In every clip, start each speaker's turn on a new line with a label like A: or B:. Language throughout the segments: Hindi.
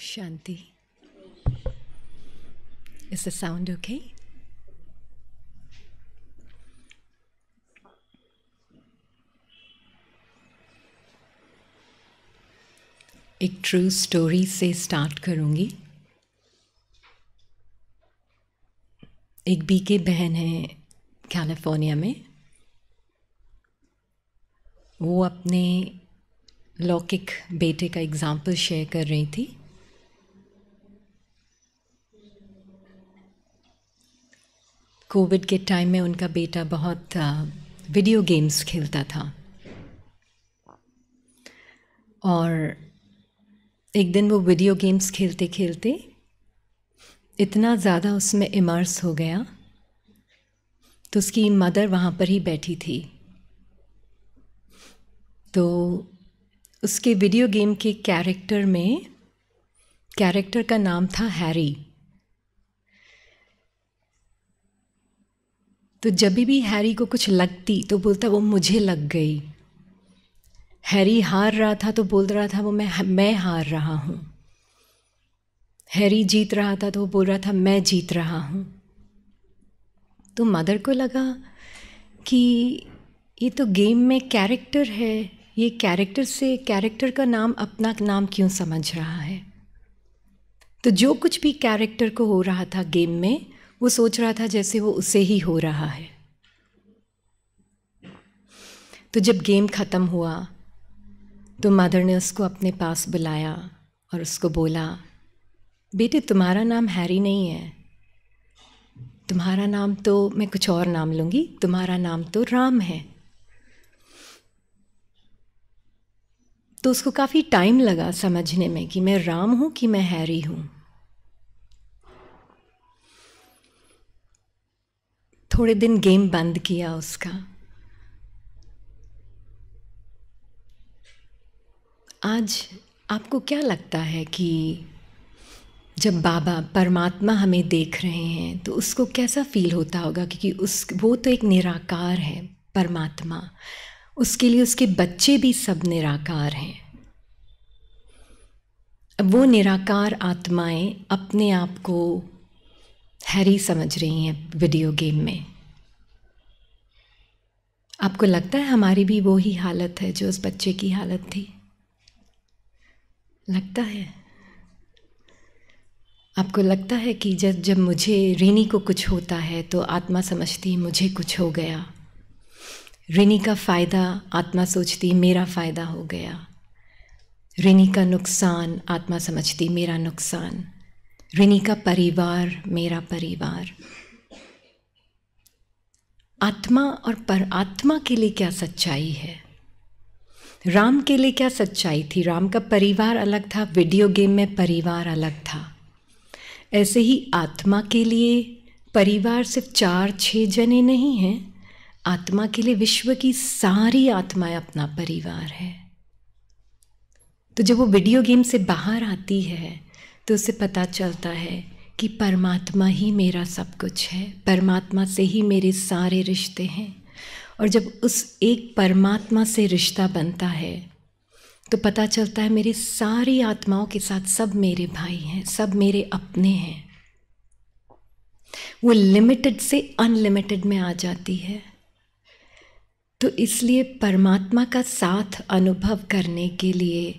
A: Shanti. Is the sound okay? एक ट्रू स्टोरी से स्टार्ट करूँगी एक बी के बहन है कैलिफोर्निया में वो अपने लौकिक बेटे का एग्ज़ाम्पल शेयर कर रही थी कोविड के टाइम में उनका बेटा बहुत वीडियो गेम्स खेलता था और एक दिन वो वीडियो गेम्स खेलते खेलते इतना ज़्यादा उसमें इमर्स हो गया तो उसकी मदर वहाँ पर ही बैठी थी तो उसके वीडियो गेम के कैरेक्टर में कैरेक्टर का नाम था हैरी तो जब भी हैरी को कुछ लगती तो बोलता वो मुझे लग गई हैरी हार रहा था तो बोल रहा था वो मैं मैं हार रहा हूँ हैरी जीत रहा था तो वो बोल रहा था मैं जीत रहा हूँ तो मदर को लगा कि ये तो गेम में कैरेक्टर है ये कैरेक्टर से कैरेक्टर का नाम अपना नाम क्यों समझ रहा है तो जो कुछ भी कैरेक्टर को हो रहा था गेम में वो सोच रहा था जैसे वो उसे ही हो रहा है तो जब गेम ख़त्म हुआ तो मदर ने उसको अपने पास बुलाया और उसको बोला बेटे तुम्हारा नाम हैरी नहीं है तुम्हारा नाम तो मैं कुछ और नाम लूँगी तुम्हारा नाम तो राम है तो उसको काफ़ी टाइम लगा समझने में कि मैं राम हूँ कि मैं हैरी हूँ थोड़े दिन गेम बंद किया उसका आज आपको क्या लगता है कि जब बाबा परमात्मा हमें देख रहे हैं तो उसको कैसा फील होता होगा क्योंकि उस वो तो एक निराकार है परमात्मा उसके लिए उसके बच्चे भी सब निराकार हैं अब वो निराकार आत्माएं अपने आप को हैरी समझ रही हैं वीडियो गेम में आपको लगता है हमारी भी वो ही हालत है जो उस बच्चे की हालत थी लगता है आपको लगता है कि जब जब मुझे रिनी को कुछ होता है तो आत्मा समझती मुझे कुछ हो गया रिनी का फ़ायदा आत्मा सोचती मेरा फ़ायदा हो गया रिनी का नुकसान आत्मा समझती मेरा नुकसान रिनी का परिवार मेरा परिवार आत्मा और परात्मा के लिए क्या सच्चाई है राम के लिए क्या सच्चाई थी राम का परिवार अलग था वीडियो गेम में परिवार अलग था ऐसे ही आत्मा के लिए परिवार सिर्फ चार छः जने नहीं हैं आत्मा के लिए विश्व की सारी आत्माएं अपना परिवार है तो जब वो वीडियो गेम से बाहर आती है तो उसे पता चलता है कि परमात्मा ही मेरा सब कुछ है परमात्मा से ही मेरे सारे रिश्ते हैं और जब उस एक परमात्मा से रिश्ता बनता है तो पता चलता है मेरी सारी आत्माओं के साथ सब मेरे भाई हैं सब मेरे अपने हैं वो लिमिटेड से अनलिमिटेड में आ जाती है तो इसलिए परमात्मा का साथ अनुभव करने के लिए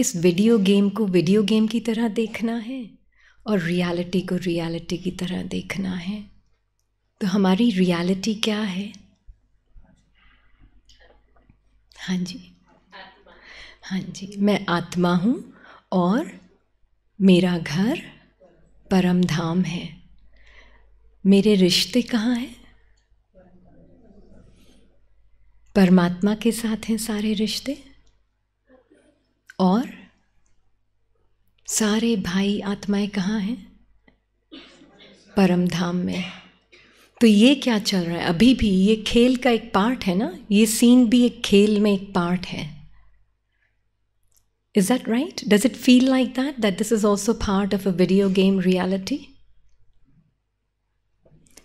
A: इस वीडियो गेम को वीडियो गेम की तरह देखना है और रियलिटी को रियलिटी की तरह देखना है तो हमारी रियलिटी क्या है हाँ जी हाँ जी मैं आत्मा हूँ और मेरा घर परम धाम है मेरे रिश्ते कहाँ हैं परमात्मा के साथ हैं सारे रिश्ते और सारे भाई आत्माएं कहाँ हैं परम धाम में तो ये क्या चल रहा है अभी भी ये खेल का एक पार्ट है ना ये सीन भी एक खेल में एक पार्ट है is that right does it feel like that that this is also part of a video game reality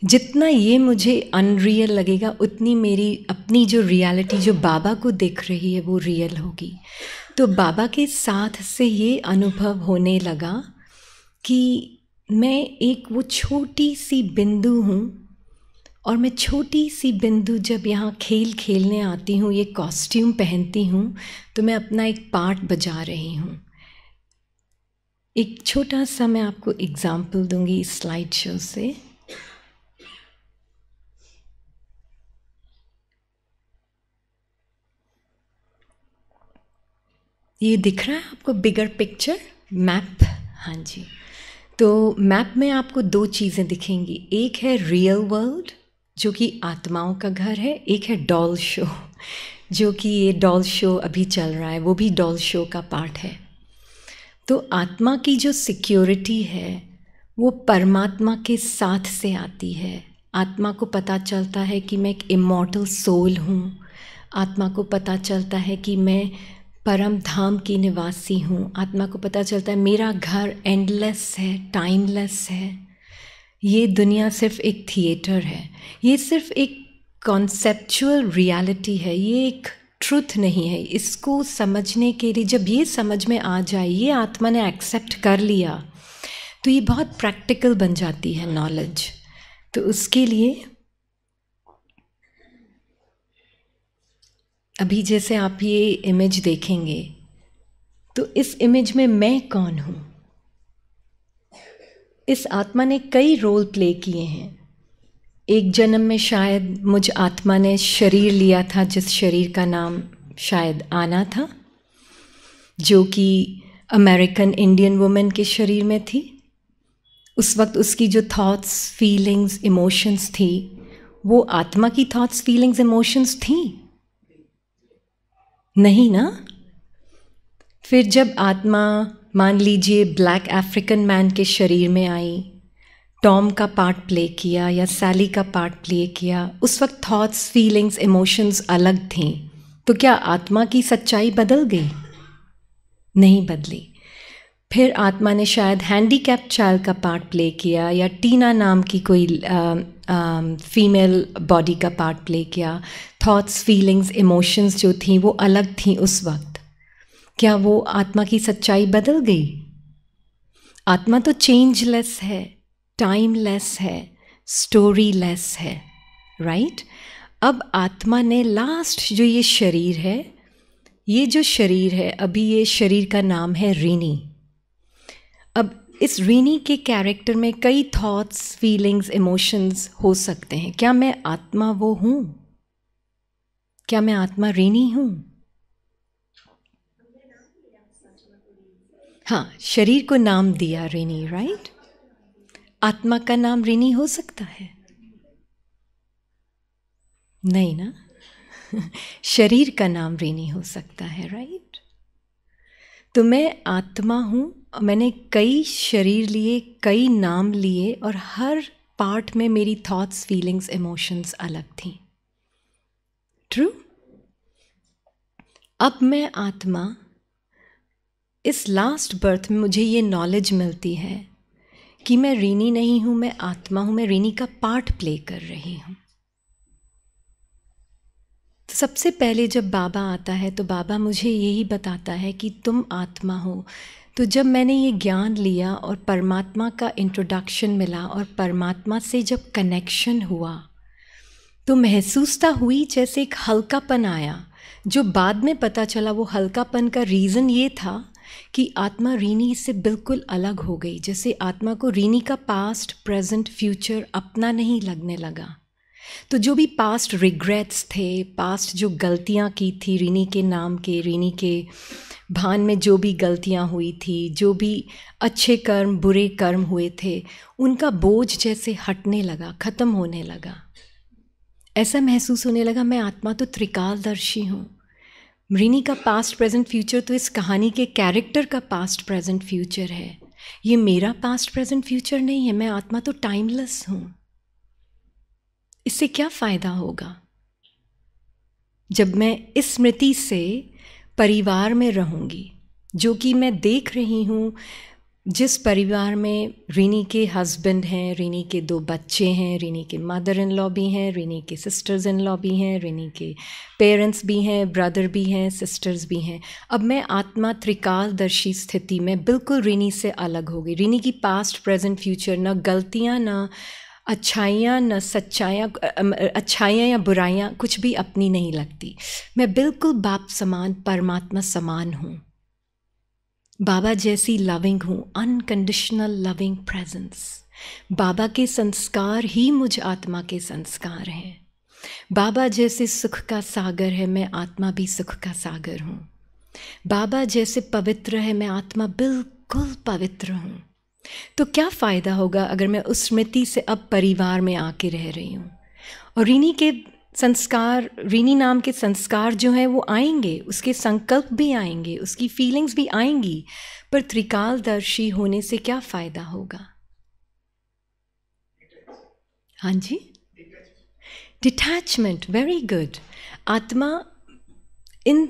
A: जितना ये मुझे अनरियल लगेगा उतनी मेरी अपनी जो रियलिटी जो बाबा को देख रही है वो रियल होगी तो बाबा के साथ से ये अनुभव होने लगा कि मैं एक वो छोटी सी बिंदु हूँ और मैं छोटी सी बिंदु जब यहाँ खेल खेलने आती हूँ ये कॉस्ट्यूम पहनती हूँ तो मैं अपना एक पार्ट बजा रही हूँ एक छोटा सा मैं आपको एग्ज़ाम्पल दूंगी इस स्लाइड शो से ये दिख रहा है आपको बिगर पिक्चर मैप हाँ जी तो मैप में आपको दो चीज़ें दिखेंगी एक है रियल वर्ल्ड जो कि आत्माओं का घर है एक है डॉल शो जो कि ये डॉल शो अभी चल रहा है वो भी डॉल शो का पार्ट है तो आत्मा की जो सिक्योरिटी है वो परमात्मा के साथ से आती है आत्मा को पता चलता है कि मैं एक इमोटल सोल हूँ आत्मा को पता चलता है कि मैं परम धाम की निवासी हूँ आत्मा को पता चलता है मेरा घर एंडलेस है टाइमलेस है ये दुनिया सिर्फ एक थिएटर है ये सिर्फ एक कॉन्सेप्चुअल रियलिटी है ये एक ट्रुथ नहीं है इसको समझने के लिए जब ये समझ में आ जाए ये आत्मा ने एक्सेप्ट कर लिया तो ये बहुत प्रैक्टिकल बन जाती है नॉलेज तो उसके लिए अभी जैसे आप ये इमेज देखेंगे तो इस इमेज में मैं कौन हूँ इस आत्मा ने कई रोल प्ले किए हैं एक जन्म में शायद मुझ आत्मा ने शरीर लिया था जिस शरीर का नाम शायद आना था जो कि अमेरिकन इंडियन वुमेन के शरीर में थी उस वक्त उसकी जो थॉट्स फीलिंग्स इमोशंस थी वो आत्मा की थॉट्स फीलिंग्स इमोशंस थी नहीं ना फिर जब आत्मा मान लीजिए ब्लैक अफ्रीकन मैन के शरीर में आई टॉम का पार्ट प्ले किया या सैली का पार्ट प्ले किया उस वक्त थॉट्स फीलिंग्स इमोशंस अलग थीं तो क्या आत्मा की सच्चाई बदल गई नहीं बदली फिर आत्मा ने शायद हैंडीकैप चाइल्ड का पार्ट प्ले किया या टीना नाम की कोई आ, आ, फीमेल बॉडी का पार्ट प्ले किया थॉट्स फीलिंग्स इमोशंस जो थी वो अलग थी उस वक्त क्या वो आत्मा की सच्चाई बदल गई आत्मा तो चेंजलेस है टाइमलेस है स्टोरीलेस है राइट right? अब आत्मा ने लास्ट जो ये शरीर है ये जो शरीर है अभी ये शरीर का नाम है रीनी अब इस रीनी के कैरेक्टर में कई थॉट्स फीलिंग्स इमोशंस हो सकते हैं क्या मैं आत्मा वो हूँ क्या मैं आत्मा ऋणी हूँ हाँ शरीर को नाम दिया ऋणी राइट आत्मा का नाम ऋणी हो सकता है नहीं ना शरीर का नाम ऋणी हो सकता है राइट तो मैं आत्मा हूँ मैंने कई शरीर लिए कई नाम लिए और हर पार्ट में मेरी थॉट्स फीलिंग्स इमोशंस अलग थीं ट्रू अब मैं आत्मा इस लास्ट बर्थ में मुझे ये नॉलेज मिलती है कि मैं रीनी नहीं हूँ मैं आत्मा हूँ मैं रीनी का पार्ट प्ले कर रही हूँ तो सबसे पहले जब बाबा आता है तो बाबा मुझे यही बताता है कि तुम आत्मा हो तो जब मैंने ये ज्ञान लिया और परमात्मा का इंट्रोडक्शन मिला और परमात्मा से जब कनेक्शन हुआ तो महसूसता हुई जैसे एक हल्कापन आया जो बाद में पता चला वो हल्कापन का रीज़न ये था कि आत्मा रीनी से बिल्कुल अलग हो गई जैसे आत्मा को रीनी का पास्ट प्रेजेंट फ्यूचर अपना नहीं लगने लगा तो जो भी पास्ट रिग्रेट्स थे पास्ट जो गलतियाँ की थी रीनी के नाम के रीनी के भान में जो भी गलतियाँ हुई थी जो भी अच्छे कर्म बुरे कर्म हुए थे उनका बोझ जैसे हटने लगा ख़त्म होने लगा ऐसा महसूस होने लगा मैं आत्मा तो त्रिकालदर्शी हूँ मृणी का पास्ट प्रेजेंट फ्यूचर तो इस कहानी के कैरेक्टर का पास्ट प्रेजेंट फ्यूचर है ये मेरा पास्ट प्रेजेंट फ्यूचर नहीं है मैं आत्मा तो टाइमलेस हूँ इससे क्या फ़ायदा होगा जब मैं इस स्मृति से परिवार में रहूँगी जो कि मैं देख रही हूँ जिस परिवार में रीनी के हस्बैंड हैं रीनी के दो बच्चे हैं रीनी के मदर इन लॉ भी हैं रीनी के सिस्टर्स इन लॉ भी हैं रीनी के पेरेंट्स भी हैं ब्रदर भी हैं सिस्टर्स भी हैं अब मैं आत्मा त्रिकालदर्शी स्थिति में बिल्कुल रीनी से अलग हो गई रीनी की पास्ट प्रेजेंट फ्यूचर ना गलतियाँ ना अच्छाइयाँ न सच्चाइयाँ अच्छाइयाँ या बुराइयाँ कुछ भी अपनी नहीं लगती मैं बिल्कुल बाप समान परमात्मा समान हूँ बाबा जैसी लविंग हूँ अनकंडीशनल लविंग प्रेजेंस बाबा के संस्कार ही मुझ आत्मा के संस्कार हैं बाबा जैसे सुख का सागर है मैं आत्मा भी सुख का सागर हूँ बाबा जैसे पवित्र है मैं आत्मा बिल्कुल पवित्र हूँ तो क्या फ़ायदा होगा अगर मैं उस स्मृति से अब परिवार में आके रह रही हूँ और इन्हीं के संस्कार रीनी नाम के संस्कार जो हैं वो आएंगे उसके संकल्प भी आएंगे उसकी फीलिंग्स भी आएंगी पर त्रिकालदर्शी होने से क्या फ़ायदा होगा हाँ जी डिटैचमेंट वेरी गुड आत्मा इन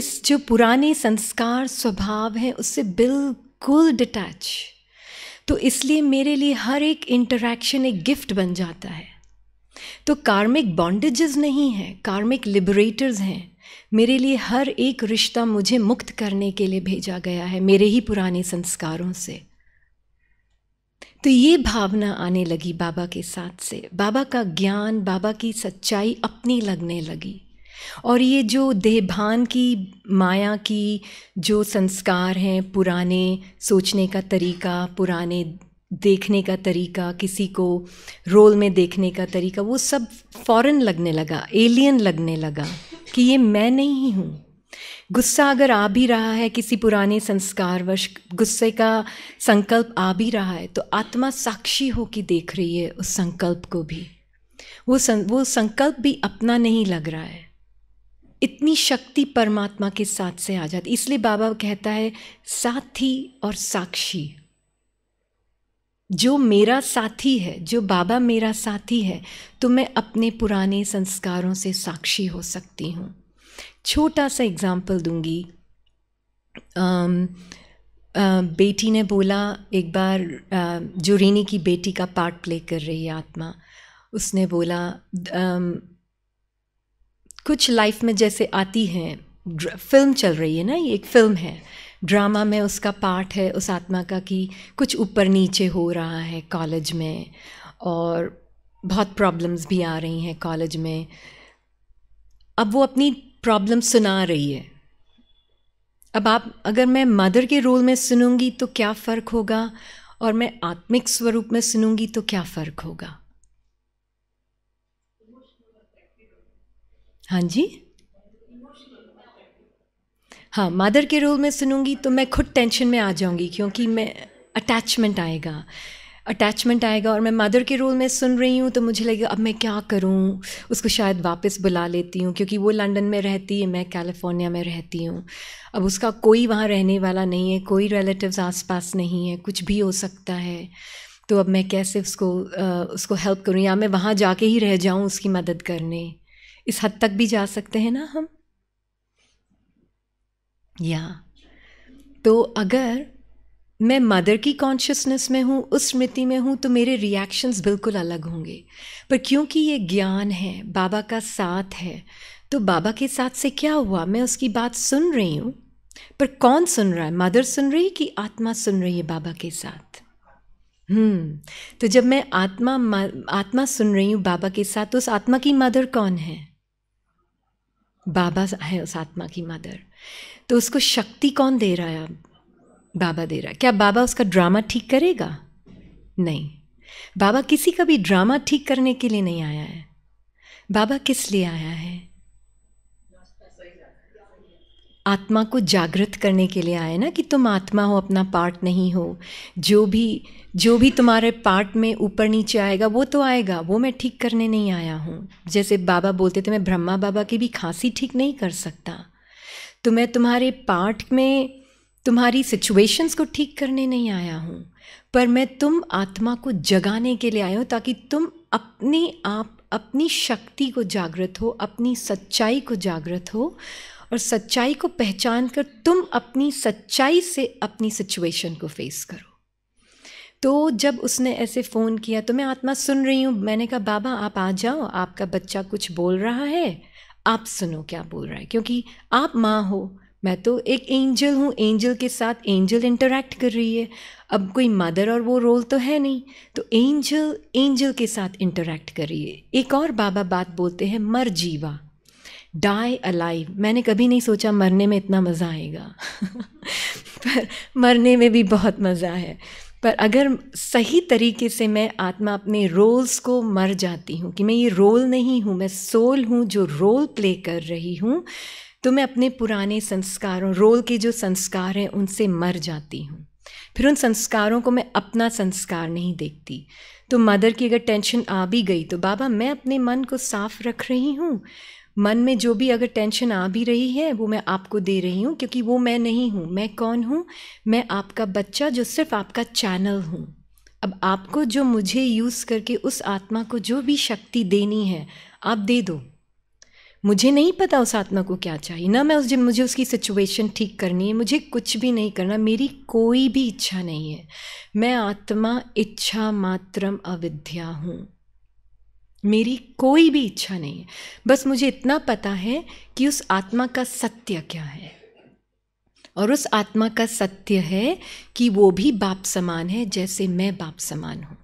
A: इस जो पुराने संस्कार स्वभाव हैं उससे बिल्कुल डिटैच तो इसलिए मेरे लिए हर एक इंटरेक्शन एक गिफ्ट बन जाता है तो कार्मिक बॉन्डेजेस नहीं हैं कार्मिक लिबरेटर्स हैं मेरे लिए हर एक रिश्ता मुझे मुक्त करने के लिए भेजा गया है मेरे ही पुराने संस्कारों से तो ये भावना आने लगी बाबा के साथ से बाबा का ज्ञान बाबा की सच्चाई अपनी लगने लगी और ये जो देहभान की माया की जो संस्कार हैं पुराने सोचने का तरीका पुराने देखने का तरीका किसी को रोल में देखने का तरीका वो सब फॉरेन लगने लगा एलियन लगने लगा कि ये मैं नहीं हूँ गुस्सा अगर आ भी रहा है किसी पुराने संस्कारवश गुस्से का संकल्प आ भी रहा है तो आत्मा साक्षी हो कि देख रही है उस संकल्प को भी वो सं, वो संकल्प भी अपना नहीं लग रहा है इतनी शक्ति परमात्मा के साथ से आ जाती इसलिए बाबा कहता है साथी और साक्षी जो मेरा साथी है जो बाबा मेरा साथी है तो मैं अपने पुराने संस्कारों से साक्षी हो सकती हूँ छोटा सा एग्ज़ाम्पल दूंगी आम, आ, बेटी ने बोला एक बार आ, जो रीनी की बेटी का पार्ट प्ले कर रही है आत्मा उसने बोला आम, कुछ लाइफ में जैसे आती हैं फिल्म चल रही है ना ये एक फ़िल्म है ड्रामा में उसका पार्ट है उस आत्मा का कि कुछ ऊपर नीचे हो रहा है कॉलेज में और बहुत प्रॉब्लम्स भी आ रही हैं कॉलेज में अब वो अपनी प्रॉब्लम सुना रही है अब आप अगर मैं मदर के रोल में सुनूंगी तो क्या फ़र्क होगा और मैं आत्मिक स्वरूप में सुनूंगी तो क्या फ़र्क होगा हाँ जी हाँ मदर के रोल में सुनूंगी तो मैं खुद टेंशन में आ जाऊंगी क्योंकि मैं अटैचमेंट आएगा अटैचमेंट आएगा और मैं मदर के रोल में सुन रही हूँ तो मुझे लगेगा अब मैं क्या करूँ उसको शायद वापस बुला लेती हूँ क्योंकि वो लंदन में रहती है मैं कैलिफोर्निया में रहती हूँ अब उसका कोई वहाँ रहने वाला नहीं है कोई रिलेटिव्स आसपास नहीं है कुछ भी हो सकता है तो अब मैं कैसे उसको आ, उसको हेल्प करूँ या मैं वहाँ जाके ही रह जाऊँ उसकी मदद करने इस हद तक भी जा सकते हैं ना हम या तो अगर मैं मदर की कॉन्शियसनेस में हूँ उस स्मृति में हूँ तो मेरे रिएक्शंस बिल्कुल अलग होंगे पर क्योंकि ये ज्ञान है बाबा का साथ है तो बाबा के साथ से क्या हुआ मैं उसकी बात सुन रही हूँ पर कौन सुन रहा है मदर सुन रही कि आत्मा सुन रही है बाबा के साथ हम्म तो जब मैं आत्मा आत्मा सुन रही हूँ बाबा के साथ तो उस आत्मा की मदर कौन है बाबा है उस आत्मा की मदर तो उसको शक्ति कौन दे रहा है बाबा दे रहा है क्या बाबा उसका ड्रामा ठीक करेगा नहीं बाबा किसी का भी ड्रामा ठीक करने के लिए नहीं आया है बाबा किस लिए आया है आत्मा को जागृत करने के लिए आए ना कि तुम आत्मा हो अपना पार्ट नहीं हो जो भी जो भी तुम्हारे पार्ट में ऊपर नीचे आएगा वो तो आएगा वो मैं ठीक करने नहीं आया हूँ जैसे बाबा बोलते थे मैं ब्रह्मा बाबा की भी खांसी ठीक नहीं कर सकता तो मैं तुम्हारे पार्ट में तुम्हारी सिचुएशंस को ठीक करने नहीं आया हूँ पर मैं तुम आत्मा को जगाने के लिए आया हूँ ताकि तुम अपने आप अपनी शक्ति को जागृत हो अपनी सच्चाई को जागृत हो और सच्चाई को पहचान कर तुम अपनी सच्चाई से अपनी सिचुएशन को फेस करो तो जब उसने ऐसे फ़ोन किया तो मैं आत्मा सुन रही हूँ मैंने कहा बाबा आप आ जाओ आपका बच्चा कुछ बोल रहा है आप सुनो क्या बोल रहा है क्योंकि आप माँ हो मैं तो एक एंजल हूँ एंजल के साथ एंजल इंटरेक्ट कर रही है अब कोई मदर और वो रोल तो है नहीं तो एंजल एंजल के साथ इंटरेक्ट कर रही है एक और बाबा बात बोलते हैं मर जीवा डाई अलाइव मैंने कभी नहीं सोचा मरने में इतना मज़ा आएगा पर मरने में भी बहुत मज़ा है पर अगर सही तरीके से मैं आत्मा अपने रोल्स को मर जाती हूँ कि मैं ये रोल नहीं हूँ मैं सोल हूँ जो रोल प्ले कर रही हूँ तो मैं अपने पुराने संस्कारों रोल के जो संस्कार हैं उनसे मर जाती हूँ फिर उन संस्कारों को मैं अपना संस्कार नहीं देखती तो मदर की अगर टेंशन आ भी गई तो बाबा मैं अपने मन को साफ रख रही हूँ मन में जो भी अगर टेंशन आ भी रही है वो मैं आपको दे रही हूँ क्योंकि वो मैं नहीं हूँ मैं कौन हूँ मैं आपका बच्चा जो सिर्फ आपका चैनल हूँ अब आपको जो मुझे यूज़ करके उस आत्मा को जो भी शक्ति देनी है आप दे दो मुझे नहीं पता उस आत्मा को क्या चाहिए ना मैं उस मुझे उसकी सिचुएशन ठीक करनी है मुझे कुछ भी नहीं करना मेरी कोई भी इच्छा नहीं है मैं आत्मा इच्छा मात्रम अविद्या हूँ मेरी कोई भी इच्छा नहीं है बस मुझे इतना पता है कि उस आत्मा का सत्य क्या है और उस आत्मा का सत्य है कि वो भी बाप समान है जैसे मैं बाप समान हूँ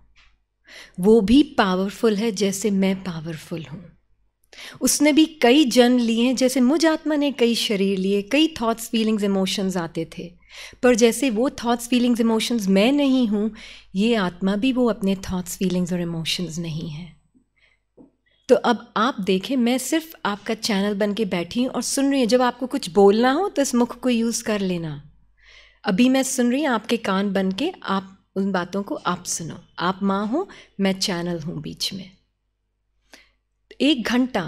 A: वो भी पावरफुल है जैसे मैं पावरफुल हूँ उसने भी कई जन्म लिए हैं जैसे मुझ आत्मा ने कई शरीर लिए कई थॉट्स फीलिंग्स इमोशंस आते थे पर जैसे वो थॉट्स फीलिंग्स इमोशंस मैं नहीं हूँ ये आत्मा भी वो अपने थॉट्स फीलिंग्स और इमोशंस नहीं है तो अब आप देखें मैं सिर्फ आपका चैनल बन के बैठी हूँ और सुन रही हूँ जब आपको कुछ बोलना हो तो इस मुख को यूज़ कर लेना अभी मैं सुन रही हूँ आपके कान बन के आप उन बातों को आप सुनो आप माँ हो मैं चैनल हूँ बीच में एक घंटा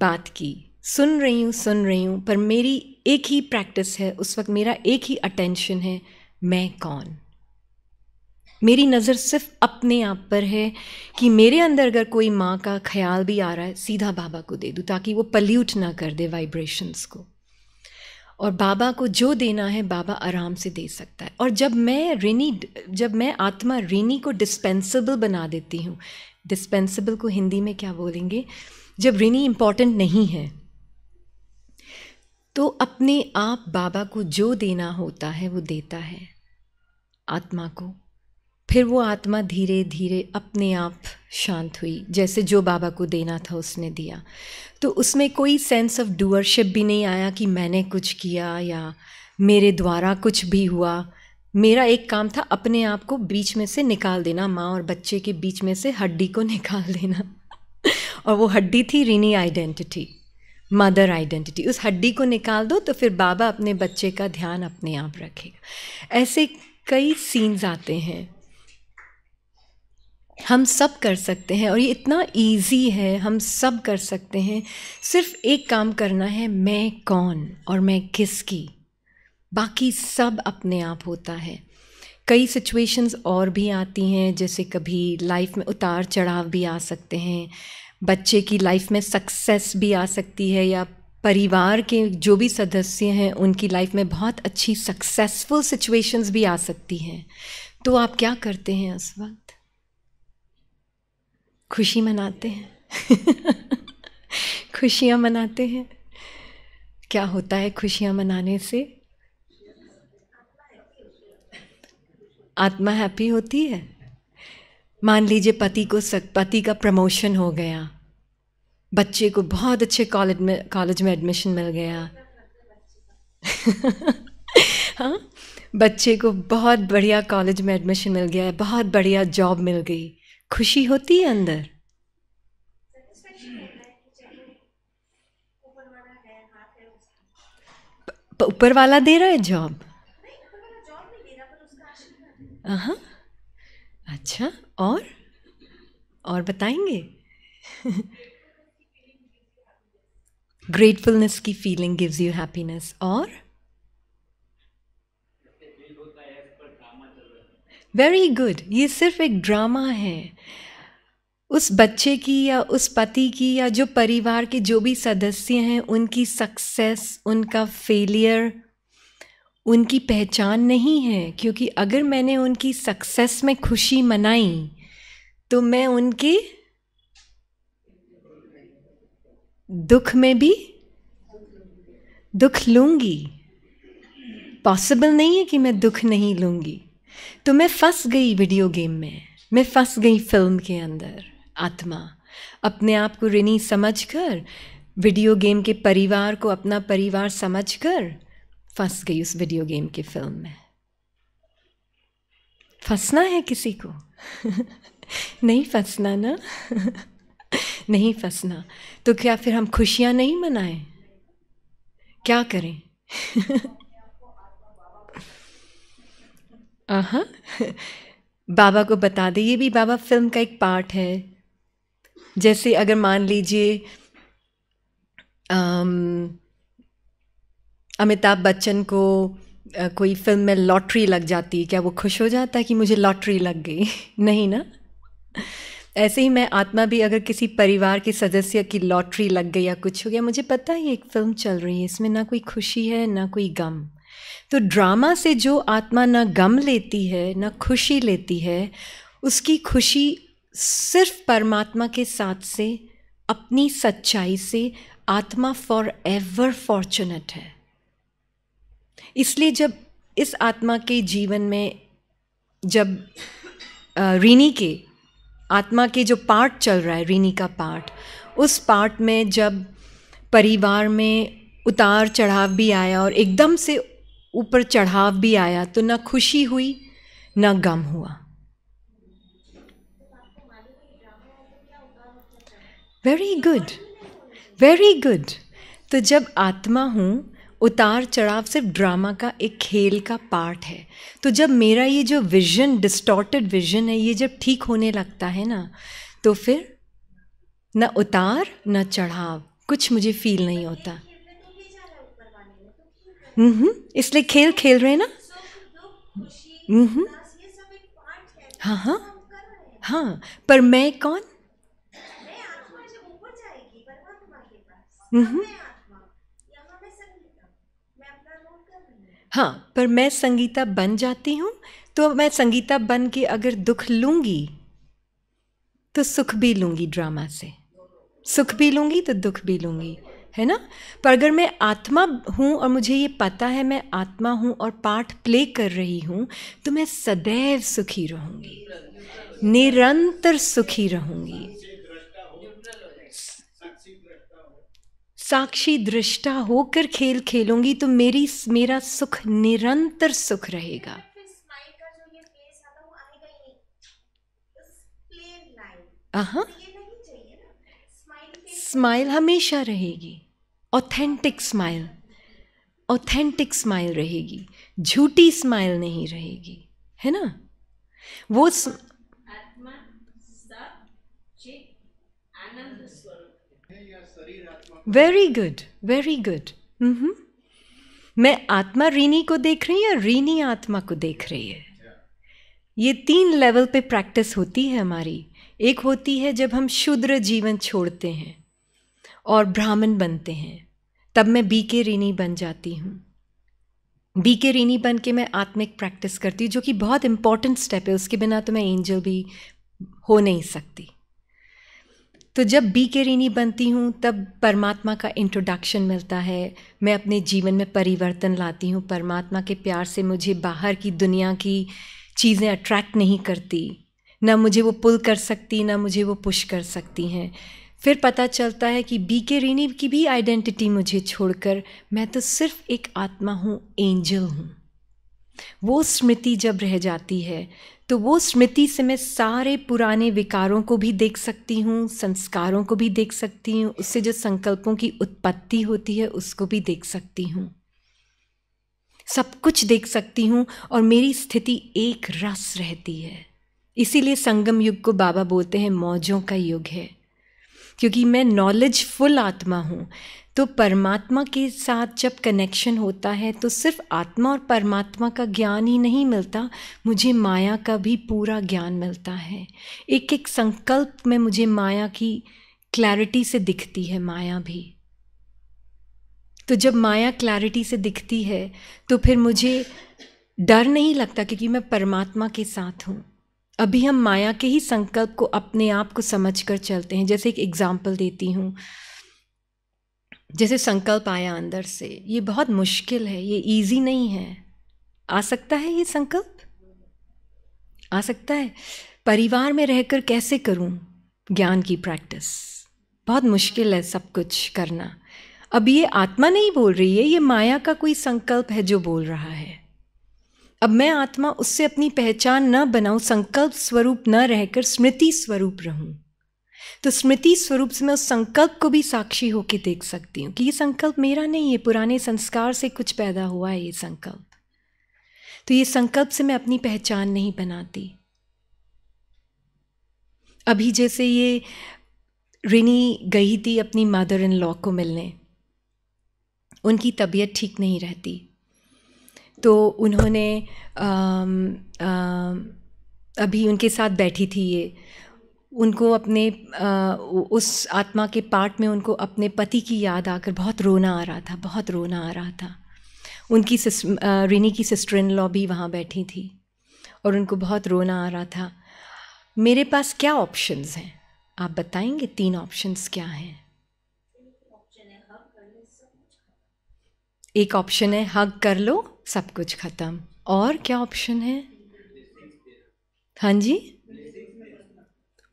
A: बात की सुन रही हूँ सुन रही हूँ पर मेरी एक ही प्रैक्टिस है उस वक्त मेरा एक ही अटेंशन है मैं कौन मेरी नज़र सिर्फ अपने आप पर है कि मेरे अंदर अगर कोई माँ का ख्याल भी आ रहा है सीधा बाबा को दे दूँ ताकि वो पल्यूट ना कर दे वाइब्रेशंस को और बाबा को जो देना है बाबा आराम से दे सकता है और जब मैं रिनी जब मैं आत्मा रिनी को डिस्पेंसेबल बना देती हूँ डिस्पेंसेबल को हिंदी में क्या बोलेंगे जब रिनी इम्पॉर्टेंट नहीं है तो अपने आप बाबा को जो देना होता है वो देता है आत्मा को फिर वो आत्मा धीरे धीरे अपने आप शांत हुई जैसे जो बाबा को देना था उसने दिया तो उसमें कोई सेंस ऑफ डूअरशिप भी नहीं आया कि मैंने कुछ किया या मेरे द्वारा कुछ भी हुआ मेरा एक काम था अपने आप को बीच में से निकाल देना माँ और बच्चे के बीच में से हड्डी को निकाल देना और वो हड्डी थी रिनी आइडेंटिटी मदर आइडेंटिटी उस हड्डी को निकाल दो तो फिर बाबा अपने बच्चे का ध्यान अपने आप रखेगा ऐसे कई सीन्स आते हैं हम सब कर सकते हैं और ये इतना इजी है हम सब कर सकते हैं सिर्फ एक काम करना है मैं कौन और मैं किसकी बाकी सब अपने आप होता है कई सिचुएशंस और भी आती हैं जैसे कभी लाइफ में उतार चढ़ाव भी आ सकते हैं बच्चे की लाइफ में सक्सेस भी आ सकती है या परिवार के जो भी सदस्य हैं उनकी लाइफ में बहुत अच्छी सक्सेसफुल सिचुएशंस भी आ सकती हैं तो आप क्या करते हैं उस वक्त खुशी मनाते हैं खुशियाँ मनाते हैं क्या होता है खुशियाँ मनाने से आत्मा हैप्पी होती है मान लीजिए पति को सक पति का प्रमोशन हो गया बच्चे को बहुत अच्छे कॉलेज में कॉलेज में एडमिशन मिल गया हाँ बच्चे को बहुत बढ़िया कॉलेज में एडमिशन मिल गया है बहुत बढ़िया जॉब मिल गई खुशी होती है अंदर ऊपर वाला दे रहा है जॉब हाँ अच्छा और और बताएंगे ग्रेटफुलनेस की फीलिंग गिव्स यू हैप्पीनेस और वेरी गुड ये सिर्फ एक ड्रामा है उस बच्चे की या उस पति की या जो परिवार के जो भी सदस्य हैं उनकी सक्सेस उनका फेलियर उनकी पहचान नहीं है क्योंकि अगर मैंने उनकी सक्सेस में खुशी मनाई तो मैं उनके दुख में भी दुख लूँगी पॉसिबल नहीं है कि मैं दुख नहीं लूँगी तो मैं फंस गई वीडियो गेम में मैं फंस गई फिल्म के अंदर आत्मा अपने आप को ऋणी समझ कर वीडियो गेम के परिवार को अपना परिवार समझ कर फंस गई उस वीडियो गेम के फिल्म में फंसना है किसी को नहीं फंसना ना नहीं फंसना तो क्या फिर हम खुशियाँ नहीं मनाएं क्या करें हाँ बाबा को बता दे ये भी बाबा फिल्म का एक पार्ट है जैसे अगर मान लीजिए अमिताभ बच्चन को आ, कोई फिल्म में लॉटरी लग जाती क्या वो खुश हो जाता कि मुझे लॉटरी लग गई नहीं ना ऐसे ही मैं आत्मा भी अगर किसी परिवार के सदस्य की लॉटरी लग गई या कुछ हो गया मुझे पता है एक फ़िल्म चल रही है इसमें ना कोई खुशी है ना कोई गम तो ड्रामा से जो आत्मा ना गम लेती है ना खुशी लेती है उसकी खुशी सिर्फ परमात्मा के साथ से अपनी सच्चाई से आत्मा फॉर एवर फॉर्चुनेट है इसलिए जब इस आत्मा के जीवन में जब रीनी के आत्मा के जो पार्ट चल रहा है रीनी का पार्ट उस पार्ट में जब परिवार में उतार चढ़ाव भी आया और एकदम से ऊपर चढ़ाव भी आया तो ना खुशी हुई ना गम हुआ वेरी गुड वेरी गुड तो जब आत्मा हूँ उतार चढ़ाव सिर्फ ड्रामा का एक खेल का पार्ट है तो जब मेरा ये जो विजन डिस्टॉर्टेड विजन है ये जब ठीक होने लगता है ना तो फिर ना उतार ना चढ़ाव कुछ मुझे फील नहीं होता Mm-hmm. इसलिए खेल खेल रहे हैं ना हम्म हाँ हाँ हाँ पर मैं कौन हम्म हाँ पर मैं संगीता बन जाती हूँ तो मैं संगीता बन के अगर दुख लूँगी तो सुख भी लूँगी ड्रामा से सुख भी लूँगी तो दुख भी लूँगी है ना पर अगर मैं आत्मा हूँ और मुझे ये पता है मैं आत्मा हूँ और पार्ट प्ले कर रही हूँ तो मैं सदैव सुखी रहूँगी निरंतर सुखी रहूँगी साक्षी दृष्टा होकर खेल खेलूंगी तो मेरी मेरा सुख निरंतर सुख रहेगा हाँ स्माइल हमेशा रहेगी ऑथेंटिक स्माइल ऑथेंटिक स्माइल रहेगी झूठी स्माइल नहीं रहेगी है ना वो वेरी गुड वेरी गुड मैं आत्मा रीनी को देख रही हूँ या रीनी आत्मा को देख रही है ये तीन लेवल पे प्रैक्टिस होती है हमारी एक होती है जब हम शूद्र जीवन छोड़ते हैं और ब्राह्मण बनते हैं तब मैं बी के रीनी बन जाती हूँ बी के रीनी बन के मैं आत्मिक प्रैक्टिस करती हूँ जो कि बहुत इंपॉर्टेंट स्टेप है उसके बिना तो मैं एंजल भी हो नहीं सकती तो जब बी के रीनी बनती हूँ तब परमात्मा का इंट्रोडक्शन मिलता है मैं अपने जीवन में परिवर्तन लाती हूँ परमात्मा के प्यार से मुझे बाहर की दुनिया की चीज़ें अट्रैक्ट नहीं करती ना मुझे वो पुल कर सकती ना मुझे वो पुश कर सकती हैं फिर पता चलता है कि बी के रेनी की भी आइडेंटिटी मुझे छोड़कर मैं तो सिर्फ एक आत्मा हूँ एंजल हूँ वो स्मृति जब रह जाती है तो वो स्मृति से मैं सारे पुराने विकारों को भी देख सकती हूँ संस्कारों को भी देख सकती हूँ उससे जो संकल्पों की उत्पत्ति होती है उसको भी देख सकती हूँ सब कुछ देख सकती हूँ और मेरी स्थिति एक रस रहती है इसीलिए संगम युग को बाबा बोलते हैं मौजों का युग है क्योंकि मैं नॉलेज फुल आत्मा हूँ तो परमात्मा के साथ जब कनेक्शन होता है तो सिर्फ आत्मा और परमात्मा का ज्ञान ही नहीं मिलता मुझे माया का भी पूरा ज्ञान मिलता है एक एक संकल्प में मुझे माया की क्लैरिटी से दिखती है माया भी तो जब माया क्लैरिटी से दिखती है तो फिर मुझे डर नहीं लगता क्योंकि मैं परमात्मा के साथ हूँ अभी हम माया के ही संकल्प को अपने आप को समझ कर चलते हैं जैसे एक एग्जाम्पल देती हूँ जैसे संकल्प आया अंदर से ये बहुत मुश्किल है ये इजी नहीं है आ सकता है ये संकल्प आ सकता है परिवार में रहकर कैसे करूँ ज्ञान की प्रैक्टिस बहुत मुश्किल है सब कुछ करना अब ये आत्मा नहीं बोल रही है ये माया का कोई संकल्प है जो बोल रहा है अब मैं आत्मा उससे अपनी पहचान न बनाऊं संकल्प स्वरूप न रहकर स्मृति स्वरूप रहूं तो स्मृति स्वरूप से मैं उस संकल्प को भी साक्षी होकर देख सकती हूँ कि ये संकल्प मेरा नहीं है पुराने संस्कार से कुछ पैदा हुआ है ये संकल्प तो ये संकल्प से मैं अपनी पहचान नहीं बनाती अभी जैसे ये रिनी गई थी अपनी मदर इन लॉ को मिलने उनकी तबीयत ठीक नहीं रहती तो उन्होंने अभी उनके साथ बैठी थी ये उनको अपने आ, उस आत्मा के पार्ट में उनको अपने पति की याद आकर बहुत रोना आ रहा था बहुत रोना आ रहा था उनकी रिनी की सिस्टर इन लॉ भी वहाँ बैठी थी और उनको बहुत रोना आ रहा था मेरे पास क्या ऑप्शंस हैं आप बताएंगे तीन ऑप्शंस क्या हैं एक ऑप्शन है हग कर लो सब कुछ ख़त्म और क्या ऑप्शन है हाँ जी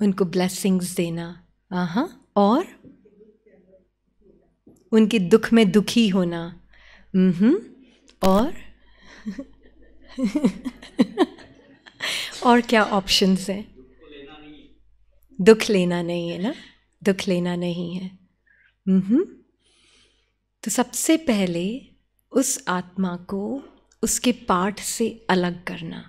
A: उनको ब्लेसिंग्स देना हाँ और उनके दुख में दुखी होना और और क्या ऑप्शंस हैं दुख लेना नहीं है ना दुख लेना नहीं है तो सबसे पहले उस आत्मा को उसके पार्ट से अलग करना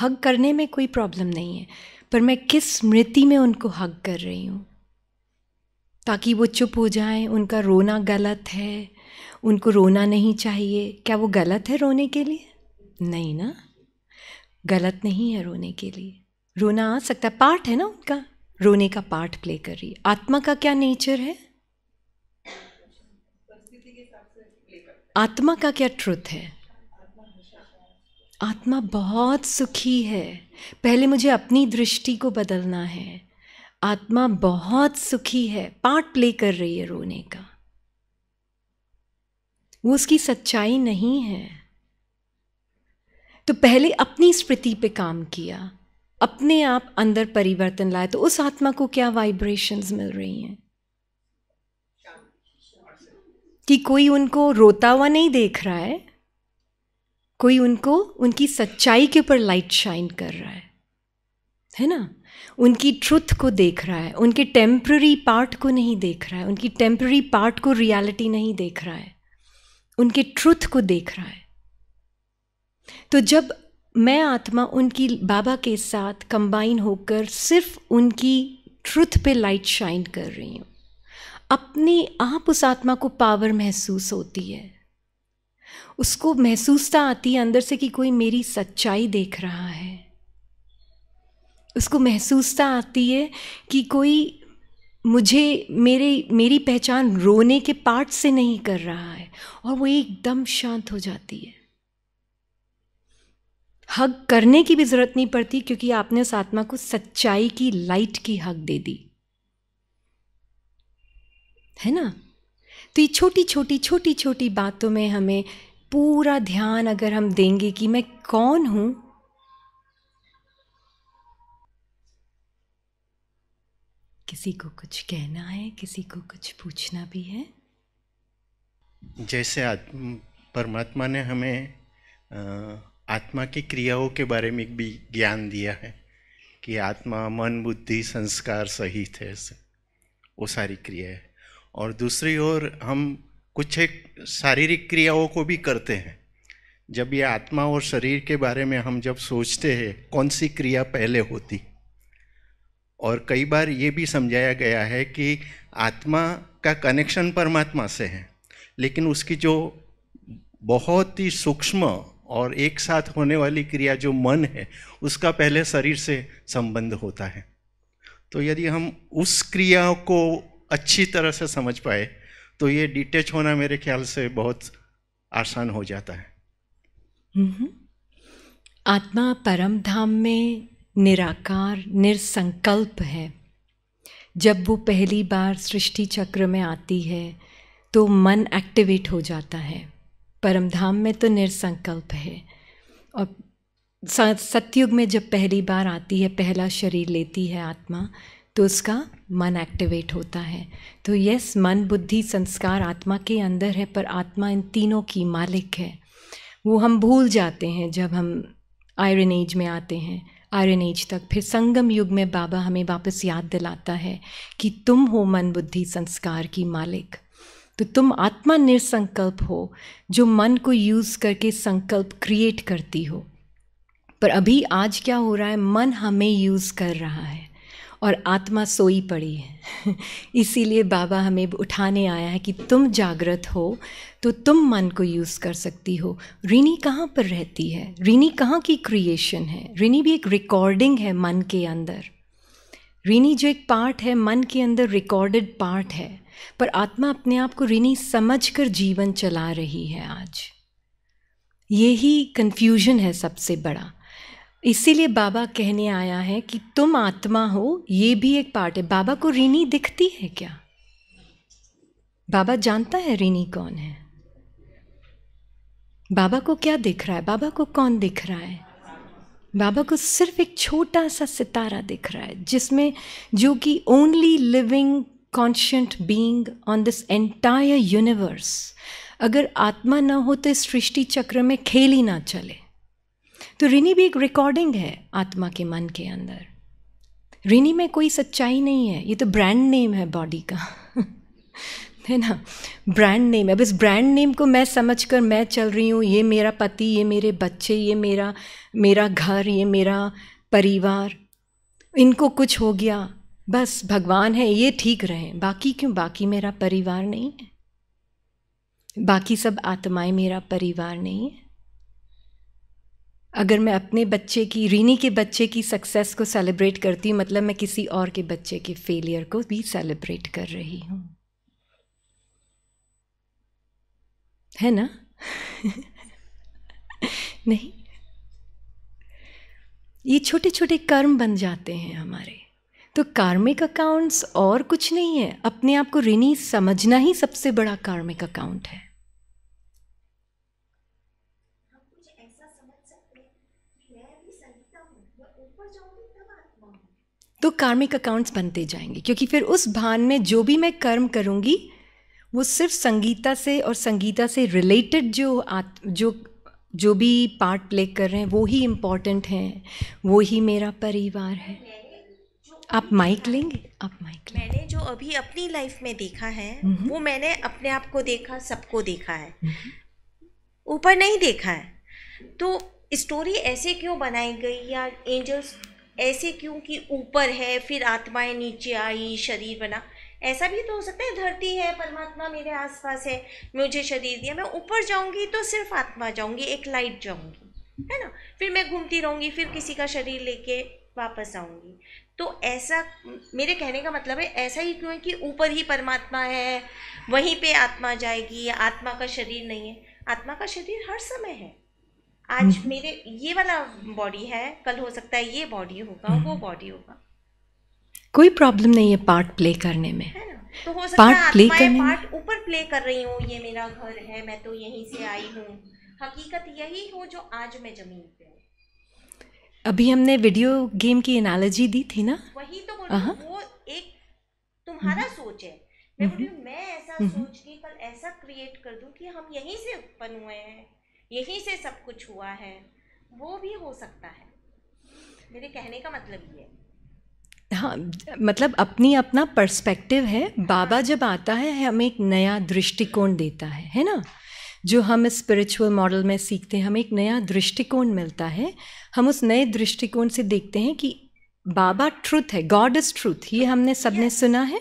A: हग करने में कोई प्रॉब्लम नहीं है पर मैं किस स्मृति में उनको हग कर रही हूँ ताकि वो चुप हो जाए उनका रोना गलत है उनको रोना नहीं चाहिए क्या वो गलत है रोने के लिए नहीं ना गलत नहीं है रोने के लिए रोना आ सकता है पार्ट है ना उनका रोने का पार्ट प्ले कर रही है आत्मा का क्या नेचर है आत्मा का क्या ट्रुथ है आत्मा बहुत सुखी है पहले मुझे अपनी दृष्टि को बदलना है आत्मा बहुत सुखी है पार्ट प्ले कर रही है रोने का वो उसकी सच्चाई नहीं है तो पहले अपनी स्मृति पे काम किया अपने आप अंदर परिवर्तन लाए तो उस आत्मा को क्या वाइब्रेशंस मिल रही हैं कि कोई उनको रोता हुआ नहीं देख रहा है कोई उनको उनकी सच्चाई के ऊपर लाइट शाइन कर रहा है है ना उनकी ट्रुथ को देख रहा है उनके टेम्प्ररी पार्ट को नहीं देख रहा है उनकी टेम्प्ररी पार्ट को रियलिटी नहीं देख रहा है उनके ट्रुथ को देख रहा है तो जब मैं आत्मा उनकी बाबा के साथ कंबाइन होकर सिर्फ उनकी ट्रुथ पे लाइट शाइन कर रही हूँ अपने आप उस आत्मा को पावर महसूस होती है उसको महसूसता आती है अंदर से कि कोई मेरी सच्चाई देख रहा है उसको महसूसता आती है कि कोई मुझे मेरे मेरी पहचान रोने के पार्ट से नहीं कर रहा है और वो एकदम शांत हो जाती है हग करने की भी ज़रूरत नहीं पड़ती क्योंकि आपने उस आत्मा को सच्चाई की लाइट की हक दे दी है ना तो ये छोटी छोटी छोटी छोटी बातों में हमें पूरा ध्यान अगर हम देंगे कि मैं कौन हूँ किसी को कुछ कहना है किसी को कुछ पूछना भी है
B: जैसे परमात्मा ने हमें आत्मा की क्रियाओं के बारे में भी ज्ञान दिया है कि आत्मा मन बुद्धि संस्कार सही थे वो सारी क्रिया है और दूसरी ओर हम कुछ एक शारीरिक क्रियाओं को भी करते हैं जब ये आत्मा और शरीर के बारे में हम जब सोचते हैं कौन सी क्रिया पहले होती और कई बार ये भी समझाया गया है कि आत्मा का कनेक्शन परमात्मा से है लेकिन उसकी जो बहुत ही सूक्ष्म और एक साथ होने वाली क्रिया जो मन है उसका पहले शरीर से संबंध होता है तो यदि हम उस क्रिया को अच्छी तरह से समझ पाए तो ये डिटेच होना मेरे ख्याल से बहुत आसान हो जाता
A: है आत्मा परम धाम में निराकार निरसंकल्प है जब वो पहली बार सृष्टि चक्र में आती है तो मन एक्टिवेट हो जाता है परमधाम में तो निरसंकल्प है और सतयुग में जब पहली बार आती है पहला शरीर लेती है आत्मा तो उसका मन एक्टिवेट होता है तो यस मन बुद्धि संस्कार आत्मा के अंदर है पर आत्मा इन तीनों की मालिक है वो हम भूल जाते हैं जब हम आयरन एज में आते हैं आयरन एज तक फिर संगम युग में बाबा हमें वापस याद दिलाता है कि तुम हो मन बुद्धि संस्कार की मालिक तो तुम आत्मा निर्संकल्प हो जो मन को यूज़ करके संकल्प क्रिएट करती हो पर अभी आज क्या हो रहा है मन हमें यूज़ कर रहा है और आत्मा सोई पड़ी है इसीलिए बाबा हमें उठाने आया है कि तुम जागृत हो तो तुम मन को यूज़ कर सकती हो रिनी कहाँ पर रहती है रिनी कहाँ की क्रिएशन है रिनी भी एक रिकॉर्डिंग है मन के अंदर रिनी जो एक पार्ट है मन के अंदर रिकॉर्डेड पार्ट है पर आत्मा अपने आप को रिनी समझ कर जीवन चला रही है आज यही कन्फ्यूजन है सबसे बड़ा इसीलिए बाबा कहने आया है कि तुम आत्मा हो ये भी एक पार्ट है बाबा को रीनी दिखती है क्या बाबा जानता है रीनी कौन है बाबा को क्या दिख रहा है बाबा को कौन दिख रहा है बाबा को सिर्फ एक छोटा सा सितारा दिख रहा है जिसमें जो कि only living conscient being on this entire universe अगर आत्मा ना हो तो इस सृष्टि चक्र में खेल ही ना चले तो रिनी भी एक रिकॉर्डिंग है आत्मा के मन के अंदर रिनी में कोई सच्चाई नहीं है ये तो ब्रांड नेम है बॉडी का है ना ब्रांड नेम अब इस ब्रांड नेम को मैं समझ कर मैं चल रही हूँ ये मेरा पति ये मेरे बच्चे ये मेरा मेरा घर ये मेरा परिवार इनको कुछ हो गया बस भगवान है ये ठीक रहे बाकी क्यों बाकी मेरा परिवार नहीं है बाकी सब आत्माएं मेरा परिवार नहीं है अगर मैं अपने बच्चे की रीनी के बच्चे की सक्सेस को सेलिब्रेट करती हूँ मतलब मैं किसी और के बच्चे के फेलियर को भी सेलिब्रेट कर रही हूँ है ना नहीं ये छोटे छोटे कर्म बन जाते हैं हमारे तो कार्मिक अकाउंट्स और कुछ नहीं है अपने आप को ऋणी समझना ही सबसे बड़ा कार्मिक अकाउंट है तो कार्मिक अकाउंट्स बनते जाएंगे क्योंकि फिर उस भान में जो भी मैं कर्म करूँगी वो सिर्फ संगीता से और संगीता से रिलेटेड जो आ, जो जो भी पार्ट प्ले कर रहे हैं वो ही इम्पॉर्टेंट हैं वो ही मेरा परिवार है आप माइक लेंगे आप
C: माइक लेंगे मैंने जो अभी अपनी लाइफ में देखा है हम्म। वो मैंने अपने आप को देखा सबको देखा है हम्म। ऊपर नहीं देखा है तो स्टोरी ऐसे क्यों बनाई गई या एंजल्स ऐसे क्यों कि ऊपर है फिर आत्माएं नीचे आई शरीर बना ऐसा भी तो हो सकता है धरती है परमात्मा मेरे आसपास है मुझे शरीर दिया मैं ऊपर जाऊंगी तो सिर्फ आत्मा जाऊंगी एक लाइट जाऊंगी है ना फिर मैं घूमती रहूंगी फिर किसी का शरीर लेके वापस आऊंगी तो ऐसा मेरे कहने का मतलब है ऐसा ही क्यों है कि ऊपर ही परमात्मा है वहीं पे आत्मा जाएगी आत्मा का शरीर नहीं है आत्मा का शरीर हर समय है आज हम्म। मेरे ये वाला बॉडी है कल हो सकता है ये बॉडी होगा हम्म। वो बॉडी होगा
A: कोई प्रॉब्लम नहीं है पार्ट प्ले करने में
C: तो हो सकता पार्ट प्ले करने पार्ट ऊपर प्ले कर रही हूँ ये मेरा घर है मैं तो यहीं से आई हूँ हकीकत यही हूँ जो आज मैं जमीन पे
A: अभी हमने वीडियो गेम की एनालॉजी दी थी ना वही तो वो एक तुम्हारा हम्म। सोच है मैं बोल मैं ऐसा सोच
C: के कल ऐसा क्रिएट कर दूं कि हम यहीं से उत्पन्न हुए हैं यहीं से सब कुछ हुआ है वो भी हो सकता है मेरे कहने का मतलब ये
A: हाँ मतलब अपनी अपना पर्सपेक्टिव है हाँ। बाबा जब आता है हमें एक नया दृष्टिकोण देता है है ना जो हम इस स्पिरिचुअल मॉडल में सीखते हैं हमें एक नया दृष्टिकोण मिलता है हम उस नए दृष्टिकोण से देखते हैं कि बाबा ट्रुथ है गॉड इज़ ट्रुथ ये हमने सबने yeah. सुना है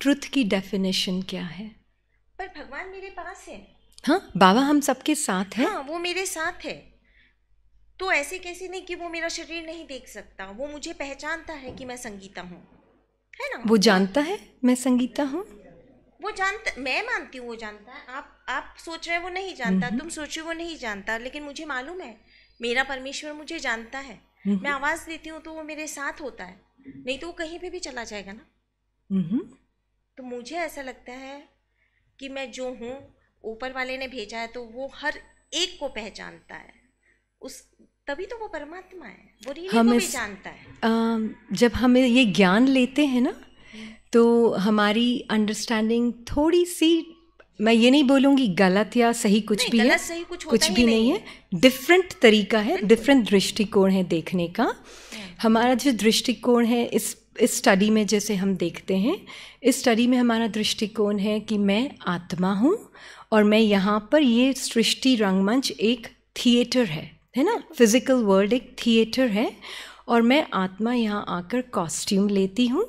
A: ट्रुथ yeah. की डेफिनेशन क्या है
C: पर भगवान मेरे पास है
A: हाँ बाबा हम सबके साथ हैं हाँ
C: वो मेरे साथ है तो ऐसे कैसे नहीं कि वो मेरा शरीर नहीं देख सकता वो मुझे पहचानता है कि मैं संगीता हूँ
A: है ना वो जानता है मैं संगीता हूँ
C: वो जानता मैं मानती हूँ वो जानता है आप आप सोच रहे हो वो नहीं जानता हम्म। तुम सोच रहे हो वो नहीं जानता लेकिन मुझे मालूम है मेरा परमेश्वर मुझे जानता है हम्म। मैं आवाज़ देती हूँ तो वो मेरे साथ होता है नहीं तो वो कहीं पर भी चला जाएगा ना हम्म। तो मुझे ऐसा लगता है कि मैं जो हूँ ऊपर वाले ने भेजा है तो वो हर एक को पहचानता है उस तभी तो वो परमात्मा है वो
A: रीने को भी जानता है जब हम ये ज्ञान लेते हैं ना हम्म। तो हमारी अंडरस्टैंडिंग थोड़ी सी मैं ये नहीं बोलूँगी गलत या सही कुछ भी है सही कुछ, कुछ भी नहीं, नहीं है डिफरेंट तरीका है डिफरेंट दृष्टिकोण है देखने का हम्म। हमारा जो दृष्टिकोण है इस इस स्टडी में जैसे हम देखते हैं इस स्टडी में हमारा दृष्टिकोण है कि मैं आत्मा हूँ और मैं यहाँ पर ये सृष्टि रंगमंच एक थिएटर है है ना फिज़िकल वर्ल्ड एक थिएटर है और मैं आत्मा यहाँ आकर कॉस्ट्यूम लेती हूँ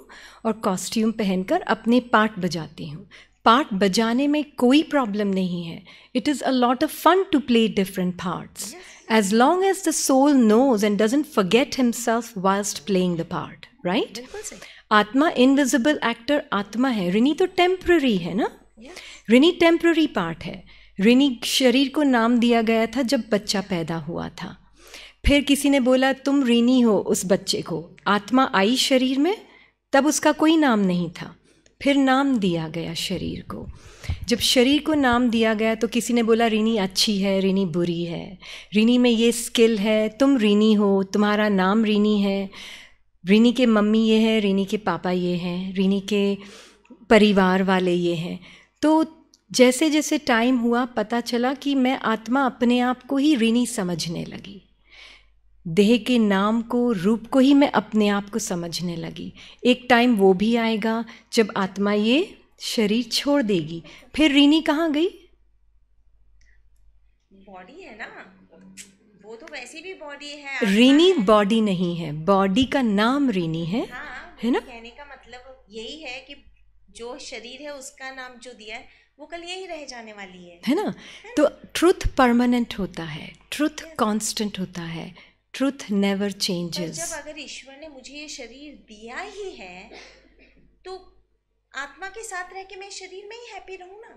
A: और कॉस्ट्यूम पहनकर अपने पार्ट बजाती हूँ पार्ट बजाने में कोई प्रॉब्लम नहीं है it is a lot of fun to play different parts as long as the soul knows and doesn't forget himself was playing the part right आत्मा इनविजिबल एक्टर आत्मा है रिनी तो टेम्प्ररी है ना ऋणी टेम्प्ररी पार्ट है ऋणी शरीर को नाम दिया गया था जब बच्चा पैदा हुआ था फिर किसी ने बोला तुम ऋणी हो उस बच्चे को आत्मा आई शरीर में तब उसका कोई नाम नहीं था फिर नाम दिया गया शरीर को जब शरीर को नाम दिया गया तो किसी ने बोला रिनी अच्छी है रिनी बुरी है रिनी में ये स्किल है तुम रिनी हो तुम्हारा नाम रिनी है रिनी के मम्मी ये है रिनी के पापा ये हैं रिनी के परिवार वाले ये हैं तो जैसे जैसे टाइम हुआ पता चला कि मैं आत्मा अपने आप को ही ऋणी समझने लगी देह के नाम को रूप को ही मैं अपने आप को समझने लगी एक टाइम वो भी आएगा जब आत्मा ये शरीर छोड़ देगी फिर रीनी कहाँ गई
C: बॉडी है ना वो तो वैसे भी बॉडी है
A: रीनी बॉडी नहीं है बॉडी का नाम रीनी है हाँ, है ना कहने
C: का मतलब यही है कि जो शरीर है उसका नाम जो दिया है वो कल यही रह जाने वाली है
A: है ना, तो ट्रुथ परमानेंट होता है ट्रुथ कांस्टेंट होता है ट्रुथ नेवर चेंजेस जब
C: अगर ईश्वर ने मुझे ये शरीर दिया ही है तो आत्मा के साथ रह के मैं शरीर में ही हैप्पी रहूँ ना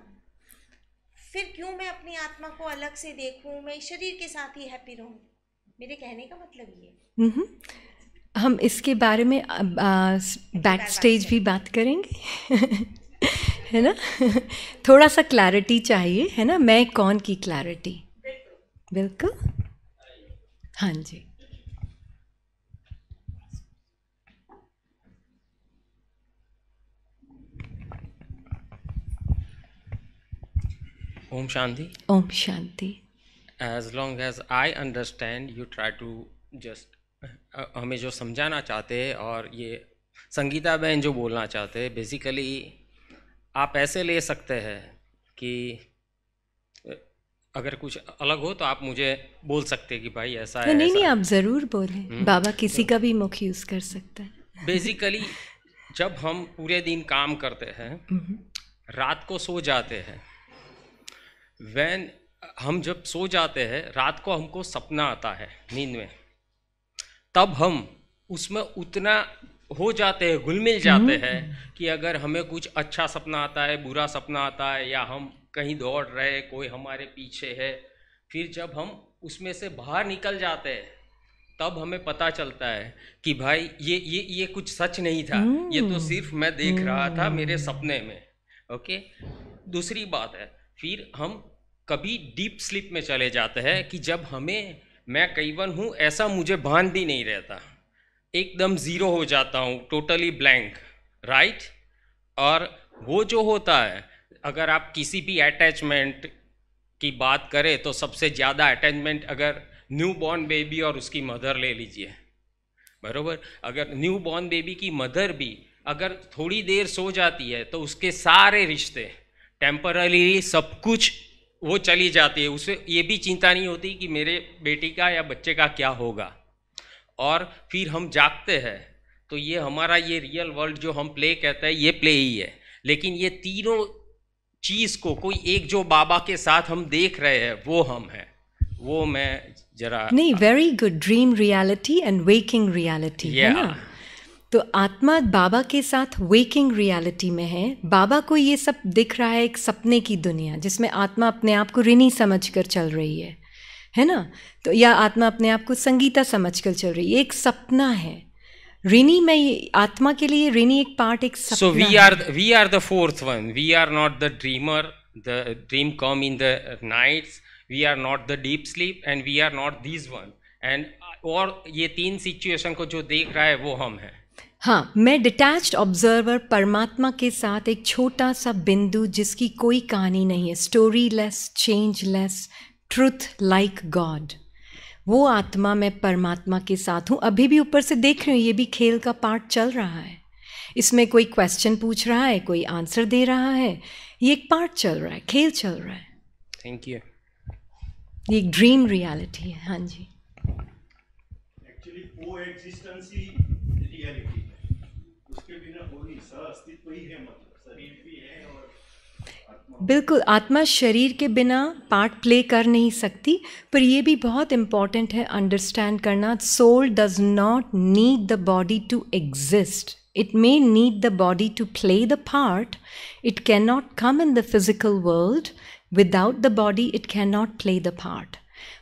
C: फिर क्यों मैं अपनी आत्मा को अलग से देखूँ मैं शरीर के साथ ही हैप्पी रहूँ मेरे कहने का मतलब
A: ये हम इसके बारे में बैक स्टेज भी बात करेंगे है ना थोड़ा सा क्लैरिटी चाहिए है ना मैं कौन की क्लैरिटी बिल्कुल हाँ जी Om Shanti Om Shanti
B: as long as I understand you try to just हमें जो समझाना चाहते हैं और ये संगीता बहन जो बोलना चाहते हैं बेसिकली आप ऐसे ले सकते हैं कि अगर कुछ अलग हो तो आप मुझे बोल सकते हैं कि भाई ऐसा है नहीं ऐसा नहीं आप
A: ज़रूर बोलें हम्म। बाबा किसी तो का भी मुख यूज़ कर सकते
B: हैं बेसिकली जब हम पूरे दिन काम करते हैं हम्म। रात को सो जाते हैं वैन हम जब सो जाते हैं रात को हमको सपना आता है नींद में तब हम उसमें उतना हो जाते हैं घुल मिल जाते हम्म। हैं कि अगर हमें कुछ अच्छा सपना आता है बुरा सपना आता है या हम कहीं दौड़ रहे कोई हमारे पीछे है फिर जब हम उसमें से बाहर निकल जाते हैं तब हमें पता चलता है कि भाई ये ये ये कुछ सच नहीं था ये तो हम्म। सिर्फ मैं देख रहा था हम्म। मेरे सपने में ओके दूसरी बात है फिर हम कभी डीप स्लिप में चले जाते हैं कि जब हमें मैं कईवन हूँ ऐसा मुझे भान भी नहीं रहता एकदम ज़ीरो हो जाता हूँ टोटली ब्लैंक राइट और वो जो होता है अगर आप किसी भी अटैचमेंट की बात करें तो सबसे ज़्यादा अटैचमेंट अगर न्यू बॉर्न बेबी और उसकी मदर ले लीजिए बरोबर अगर न्यू बॉर्न बेबी की मदर भी अगर थोड़ी देर सो जाती है तो उसके सारे रिश्ते टेम्परली सब कुछ वो चली जाती है उसे ये भी चिंता नहीं होती कि मेरे बेटी का या बच्चे का क्या होगा और फिर हम जागते हैं तो ये हमारा ये रियल वर्ल्ड जो हम प्ले कहते हैं ये प्ले ही है लेकिन ये तीनों चीज़ को कोई एक जो बाबा के साथ हम देख रहे हैं वो हम हैं वो मैं जरा नहीं very
A: good dream reality and waking reality है ना तो आत्मा बाबा के साथ वेकिंग रियलिटी में है बाबा को ये सब दिख रहा है एक सपने की दुनिया जिसमें आत्मा अपने आप को ऋणी समझ कर चल रही है है ना तो या आत्मा अपने आप को संगीता समझ कर चल रही है एक सपना है ऋणी में आत्मा के लिए ऋणी एक पार्ट एक सपना so we are we
B: are the fourth one we are not the dreamer the dream come in the nights we are not the deep sleep and we are not these one and और ये तीन सिचुएशन को जो देख रहा है वो हम हैं
A: हाँ मैं डिटैच्ड ऑब्जर्वर परमात्मा के साथ एक छोटा सा बिंदु जिसकी कोई कहानी नहीं है storyless changeless truth like God वो आत्मा मैं परमात्मा के साथ हूँ अभी भी ऊपर से देख रही हूँ ये भी खेल का पार्ट चल रहा है इसमें कोई क्वेश्चन पूछ रहा है कोई आंसर दे रहा है ये एक पार्ट चल रहा है खेल चल रहा है थैंक यू ये एक ड्रीम रियलिटी है हाँ जी
B: एक्चुअली
A: बिल्कुल आत्मा शरीर के बिना पार्ट प्ले कर नहीं सकती पर यह भी बहुत इंपॉर्टेंट है अंडरस्टैंड करना soul does not need the body to exist it may need the body to play the part it can not come in the physical world without the body it can not play the part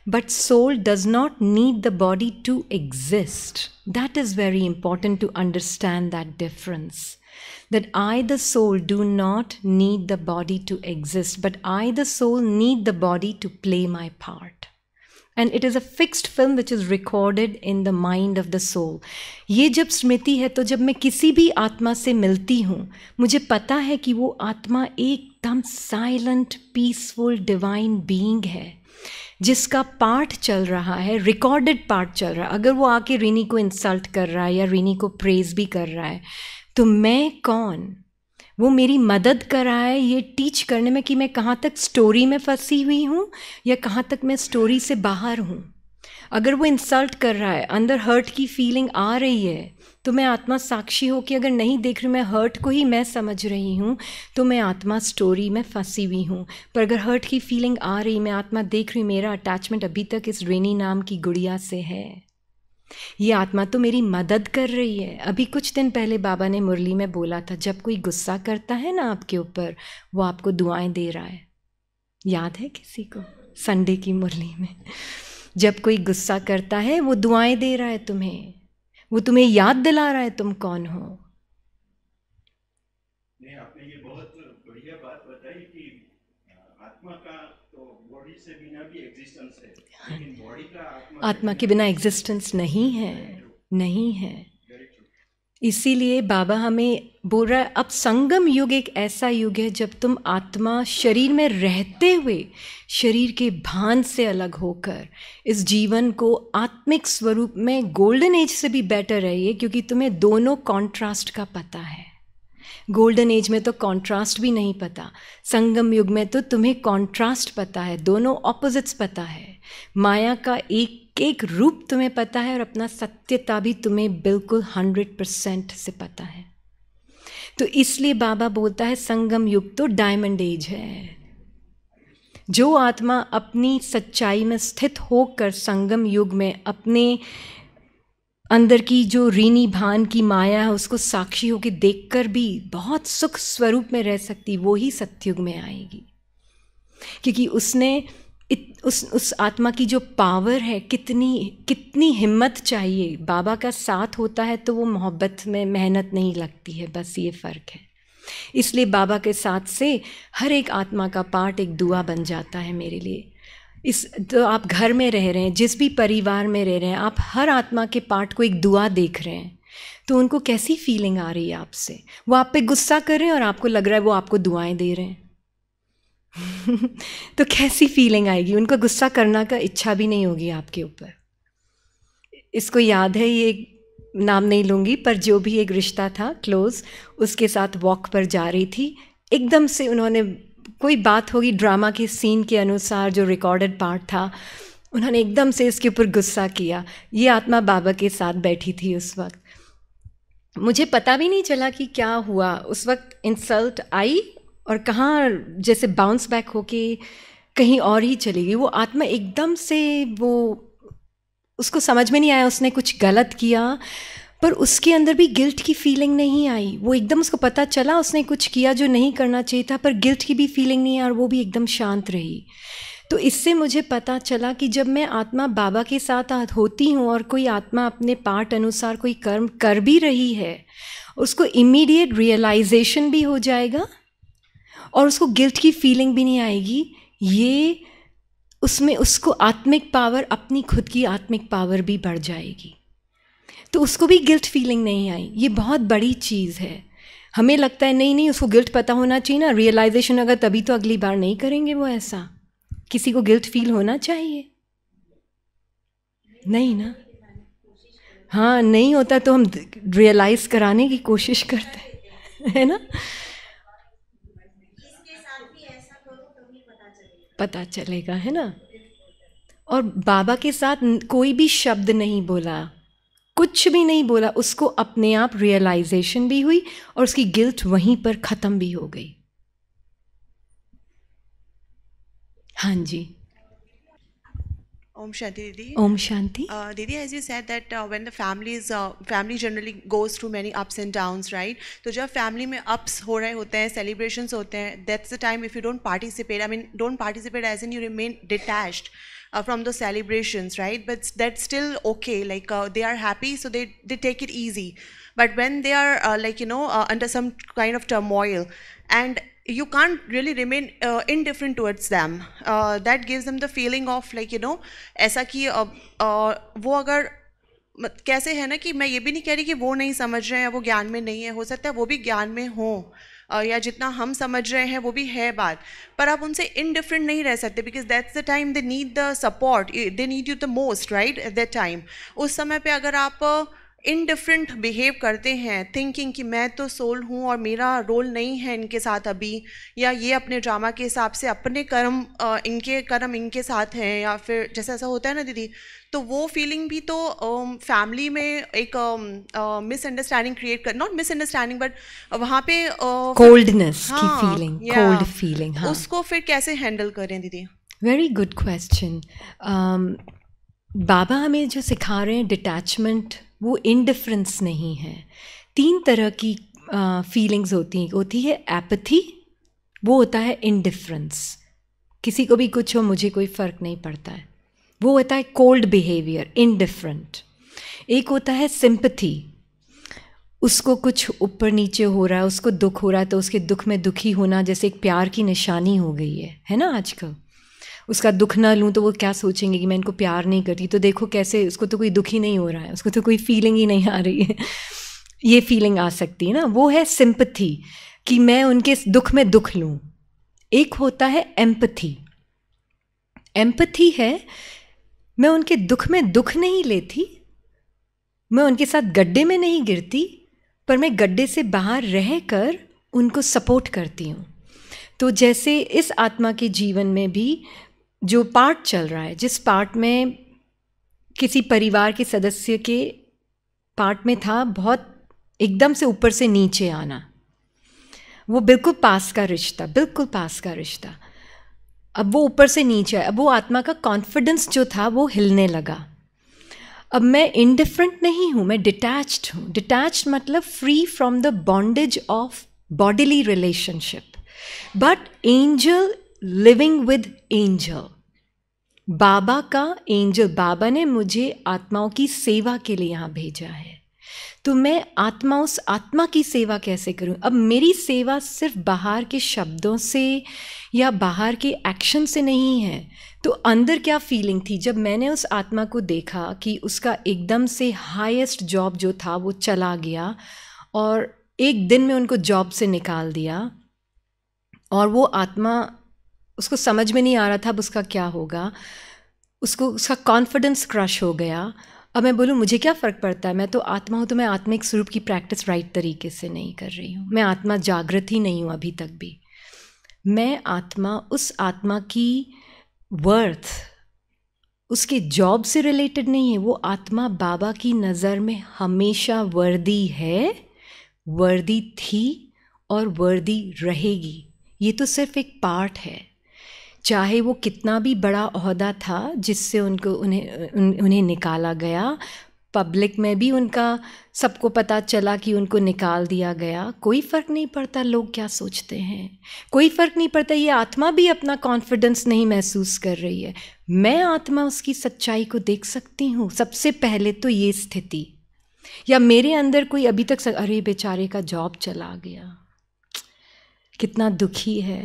A: but soul does not need the body to exist that is very important to understand that difference that I, the soul, do not need the body to exist, but I, the soul, need the body to play my part. And it is a fixed film which is recorded in the mind of the soul ये जब स्मृति है तो जब मैं किसी भी आत्मा से मिलती हूँ मुझे पता है कि वो आत्मा एकदम साइलेंट पीसफुल डिवाइन बीइंग है जिसका पार्ट चल रहा है रिकॉर्डेड पार्ट चल रहा है अगर वो आके रिनी को इंसल्ट कर रहा है या रिनी को प्रेज भी कर रहा है तो मैं कौन वो मेरी मदद कराए ये टीच करने में कि मैं कहाँ तक स्टोरी में फंसी हुई हूँ या कहाँ तक मैं स्टोरी से बाहर हूँ अगर वो इंसल्ट कर रहा है अंदर हर्ट की फीलिंग आ रही है तो मैं आत्मा साक्षी हो कि अगर नहीं देख रही मैं हर्ट को ही मैं समझ रही हूँ तो मैं आत्मा स्टोरी में फंसी हुई हूँ पर अगर हर्ट की फीलिंग आ रही मैं आत्मा देख रही मेरा अटैचमेंट अभी तक इस रेनी नाम की गुड़िया से है ये आत्मा तो मेरी मदद कर रही है अभी कुछ दिन पहले बाबा ने मुरली में बोला था जब कोई गुस्सा करता है ना आपके ऊपर वो आपको दुआएं दे रहा है याद है किसी को संडे की मुरली में जब कोई गुस्सा करता है वो दुआएं दे रहा है तुम्हें वो तुम्हें याद दिला रहा है तुम कौन हो आत्मा के बिना एग्जिस्टेंस नहीं है नहीं है इसीलिए बाबा हमें बोल रहा है अब संगम युग एक ऐसा युग है जब तुम आत्मा शरीर में रहते हुए शरीर के भान से अलग होकर इस जीवन को आत्मिक स्वरूप में गोल्डन एज से भी बेटर रहिए क्योंकि तुम्हें दोनों कॉन्ट्रास्ट का पता है गोल्डन एज में तो कॉन्ट्रास्ट भी नहीं पता संगम युग में तो तुम्हें कॉन्ट्रास्ट पता है दोनों ऑपोजिट्स पता है माया का एक एक रूप तुम्हें पता है और अपना सत्यता भी तुम्हें बिल्कुल हंड्रेड परसेंट से पता है तो इसलिए बाबा बोलता है संगम युग तो डायमंड एज है जो आत्मा अपनी सच्चाई में स्थित होकर संगम युग में अपने अंदर की जो रीनी भान की माया है उसको साक्षी होकर देखकर भी बहुत सुख स्वरूप में रह सकती वो ही सत्युग में आएगी क्योंकि उसने इत, उस उस आत्मा की जो पावर है कितनी कितनी हिम्मत चाहिए बाबा का साथ होता है तो वो मोहब्बत में मेहनत नहीं लगती है बस ये फ़र्क है इसलिए बाबा के साथ से हर एक आत्मा का पार्ट एक दुआ बन जाता है मेरे लिए इस तो आप घर में रह रहे हैं जिस भी परिवार में रह रहे हैं आप हर आत्मा के पार्ट को एक दुआ देख रहे हैं तो उनको कैसी फीलिंग आ रही है आपसे वो आप पे गुस्सा कर रहे हैं और आपको लग रहा है वो आपको दुआएं दे रहे हैं तो कैसी फीलिंग आएगी उनको गुस्सा करना का इच्छा भी नहीं होगी आपके ऊपर इसको याद है ये नाम नहीं लूँगी पर जो भी एक रिश्ता था क्लोज उसके साथ वॉक पर जा रही थी एकदम से उन्होंने कोई बात होगी ड्रामा के सीन के अनुसार जो रिकॉर्डेड पार्ट था उन्होंने एकदम से इसके ऊपर गुस्सा किया ये आत्मा बाबा के साथ बैठी थी उस वक्त मुझे पता भी नहीं चला कि क्या हुआ उस वक्त इंसल्ट आई और कहाँ जैसे बाउंस बैक होके कहीं और ही चली गई वो आत्मा एकदम से वो उसको समझ में नहीं आया उसने कुछ गलत किया पर उसके अंदर भी गिल्ट की फीलिंग नहीं आई वो एकदम उसको पता चला उसने कुछ किया जो नहीं करना चाहिए था पर गिल्ट की भी फीलिंग नहीं आई और वो भी एकदम शांत रही तो इससे मुझे पता चला कि जब मैं आत्मा बाबा के साथ होती हूँ और कोई आत्मा अपने पाठ अनुसार कोई कर्म कर भी रही है उसको इमीडिएट रियलाइजेशन भी हो जाएगा और उसको गिल्ट की फीलिंग भी नहीं आएगी ये उसमें उसको आत्मिक पावर अपनी खुद की आत्मिक पावर भी बढ़ जाएगी तो उसको भी गिल्ट फीलिंग नहीं आई ये बहुत बड़ी चीज़ है हमें लगता है नहीं नहीं उसको गिल्ट पता होना चाहिए ना रियलाइजेशन अगर तभी तो अगली बार नहीं करेंगे वो ऐसा किसी को गिल्ट फील होना चाहिए नहीं ना हाँ नहीं होता तो हम रियलाइज़ कराने की कोशिश करते हैं है ना पता चलेगा है ना और बाबा के साथ कोई भी शब्द नहीं बोला कुछ भी नहीं बोला उसको अपने आप रियलाइजेशन भी हुई और उसकी गिल्ट वहीं पर ख़त्म भी हो गई हाँ जी
D: Om Shanti Didi. Om Shanti. Uh, Didi, as you said that uh, when the families, uh, family generally goes through many ups and downs, right? So when family में ups ho rahe hote hain, celebrations hote hain, that's the time if you don't participate, I mean don't participate as in you remain detached. Uh, from the celebrations right but that's still okay like uh, they are happy so they they take it easy but when they are uh, like you know uh, under some kind of turmoil and you can't really remain uh, indifferent towards them uh, that gives them the feeling of like you know ऐसा कि uh, uh, वो अगर कैसे है ना कि मैं ये भी नहीं कह रही कि वो नहीं समझ रहे हैं वो ज्ञान में नहीं है हो सकता है वो भी ज्ञान में हो uh, या जितना हम समझ रहे हैं वो भी है बात पर आप उनसे इनडिफरेंट नहीं रह सकते because that's the time they need the support they need you the most right at that time उस समय पे अगर आप uh, इनडिफरेंट बिहेव करते हैं थिंकिंग कि मैं तो सोल हूँ और मेरा रोल नहीं है इनके साथ अभी या ये अपने ड्रामा के हिसाब से अपने कर्म इनके कर्म इनके साथ हैं या फिर जैसे ऐसा होता है ना दीदी तो वो फीलिंग भी तो फैमिली में एक मिसअंडरस्टैंडिंग क्रिएट कर नॉट मिसअंडरस्टैंडिंग बट वहाँ पे कोल्डनेस हाँ, की फीलिंग कोल्ड फीलिंग उसको फिर कैसे हैंडल करें दीदी
A: वेरी गुड क्वेश्चन बाबा हमें जो सिखा रहे हैं डिटैचमेंट वो इनडिफरेंस नहीं है तीन तरह की फीलिंग्स होती हैं होती है एपथी वो होता है इनडिफरेंस किसी को भी कुछ हो मुझे कोई फ़र्क नहीं पड़ता है वो होता है कोल्ड बिहेवियर इनडिफरेंट एक होता है सिंपथी उसको कुछ ऊपर नीचे हो रहा है उसको दुख हो रहा है तो उसके दुख में दुखी होना जैसे एक प्यार की निशानी हो गई है है ना आजकल उसका दुख ना लूँ तो वो क्या सोचेंगे कि मैं इनको प्यार नहीं करती तो देखो कैसे उसको तो कोई दुखी नहीं हो रहा है उसको तो कोई फीलिंग ही नहीं आ रही है ये फीलिंग आ सकती है ना वो है सिंपथी कि मैं उनके दुख में दुख लूँ एक होता है एम्पथी एम्पथी है मैं उनके दुख में दुख नहीं लेती मैं उनके साथ गड्ढे में नहीं गिरती पर मैं गड्ढे से बाहर रह कर उनको सपोर्ट करती हूँ तो जैसे इस आत्मा के जीवन में भी जो पार्ट चल रहा है जिस पार्ट में किसी परिवार के सदस्य के पार्ट में था बहुत एकदम से ऊपर से नीचे आना वो बिल्कुल पास का रिश्ता बिल्कुल पास का रिश्ता अब वो ऊपर से नीचे आया अब वो आत्मा का कॉन्फिडेंस जो था वो हिलने लगा अब मैं इनडिफरेंट नहीं हूँ मैं डिटैच्ड हूँ डिटैच्ड मतलब free from the bondage of bodily relationship but angel living with angel Baba का एंजल बाबा ने मुझे आत्माओं की सेवा के लिए यहाँ भेजा है तो मैं आत्मा उस आत्मा की सेवा कैसे करूं अब मेरी सेवा सिर्फ बाहर के शब्दों से या बाहर के एक्शन से नहीं है तो अंदर क्या फीलिंग थी जब मैंने उस आत्मा को देखा कि उसका एकदम से हाईएस्ट जॉब जो था वो चला गया और एक दिन में उनको जॉब से निकाल दिया और वो आत्मा उसको समझ में नहीं आ रहा था अब उसका क्या होगा उसको उसका कॉन्फिडेंस क्रश हो गया अब मैं बोलूँ मुझे क्या फ़र्क पड़ता है मैं तो आत्मा हूँ तो मैं आत्मिक स्वरूप की प्रैक्टिस राइट तरीके से नहीं कर रही हूँ मैं आत्मा जागृत ही नहीं हूँ अभी तक भी मैं आत्मा उस आत्मा की वर्थ उसके जॉब से रिलेटेड नहीं है वो आत्मा बाबा की नज़र में हमेशा वर्दी है वर्दी थी और वर्दी रहेगी ये तो सिर्फ एक पार्ट है चाहे वो कितना भी बड़ा अहदा था जिससे उनको उन्हें उन, उन्हें निकाला गया पब्लिक में भी उनका सबको पता चला कि उनको निकाल दिया गया कोई फ़र्क नहीं पड़ता लोग क्या सोचते हैं कोई फ़र्क नहीं पड़ता ये आत्मा भी अपना कॉन्फिडेंस नहीं महसूस कर रही है मैं आत्मा उसकी सच्चाई को देख सकती हूँ सबसे पहले तो ये स्थिति या मेरे अंदर कोई अभी तक सक, अरे बेचारे का जॉब चला गया कितना दुखी है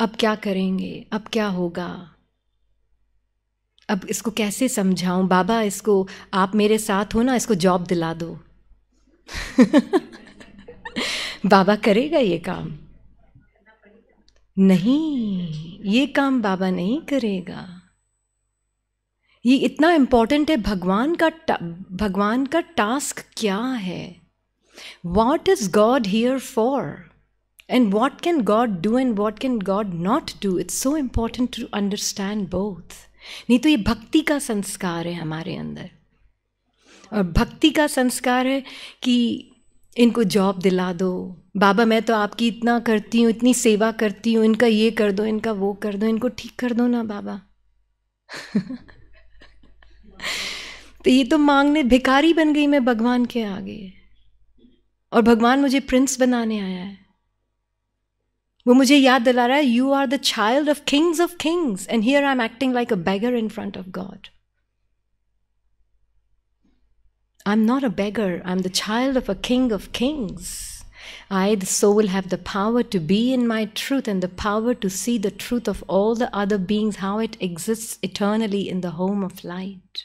A: अब क्या करेंगे अब क्या होगा अब इसको कैसे समझाऊं बाबा इसको आप मेरे साथ हो ना इसको जॉब दिला दो बाबा करेगा ये काम नहीं ये काम बाबा नहीं करेगा ये इतना इम्पॉर्टेंट है भगवान का भगवान का टास्क क्या है what is God here for And what can God do and what can God not do? It's so important to understand both. नहीं तो ये भक्ति का संस्कार है हमारे अंदर और भक्ति का संस्कार है कि इनको जॉब दिला दो बाबा मैं तो आपकी इतना करती हूँ इतनी सेवा करती हूँ इनका ये कर दो इनका वो कर दो इनको ठीक कर दो ना बाबा तो ये तो मांगने भिकारी बन गई मैं भगवान के आगे और भगवान मुझे प्रिंस बनाने आया है वो मुझे याद दिला रहा है you are the child of kings of kings and here I am acting like a beggar in front of God I am not a beggar I am the child of a king of kings I, the soul, have the power to be in my truth and the power to see the truth of all the other beings, how it exists eternally in the home of light.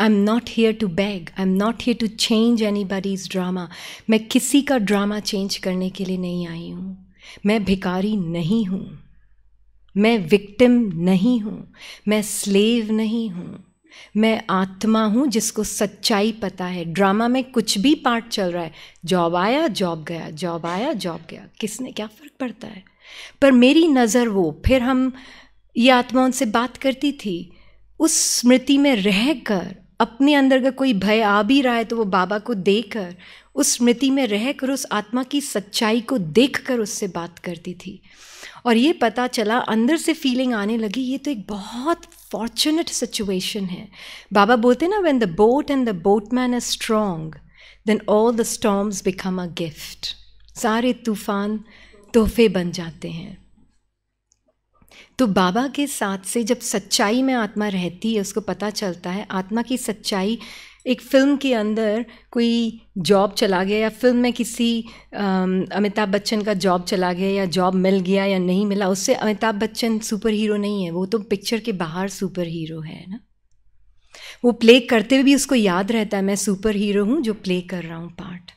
A: I am not here to beg I am not here to change anybody's drama मैं किसी का ड्रामा चेंज करने के लिए नहीं आई हूँ मैं भिकारी नहीं हूँ मैं विक्टिम नहीं हूँ मैं स्लेव नहीं हूँ मैं आत्मा हूँ जिसको सच्चाई पता है ड्रामा में कुछ भी पार्ट चल रहा है जॉब आया जॉब गया जॉब आया जॉब गया किसने क्या फ़र्क पड़ता है पर मेरी नज़र वो फिर हम ये आत्मा उनसे बात करती थी उस स्मृति में रह कर अपने अंदर का कोई भय आ भी रहा है तो वो बाबा को देखकर उस स्मृति में रह कर उस आत्मा की सच्चाई को देख कर उससे बात करती थी और ये पता चला अंदर से फीलिंग आने लगी ये तो एक बहुत फॉर्चुनेट सिचुएशन है बाबा बोलते ना when the boat and the boatman are strong then all the storms become a gift सारे तूफान तोहफे बन जाते हैं तो बाबा के साथ से जब सच्चाई में आत्मा रहती है उसको पता चलता है आत्मा की सच्चाई एक फ़िल्म के अंदर कोई जॉब चला गया या फिल्म में किसी अमिताभ बच्चन का जॉब चला गया या जॉब मिल गया या नहीं मिला उससे अमिताभ बच्चन सुपर हीरो नहीं है वो तो पिक्चर के बाहर सुपर हीरो है ना वो प्ले करते हुए भी उसको याद रहता है मैं सुपर हीरो हूँ जो प्ले कर रहा हूँ पार्ट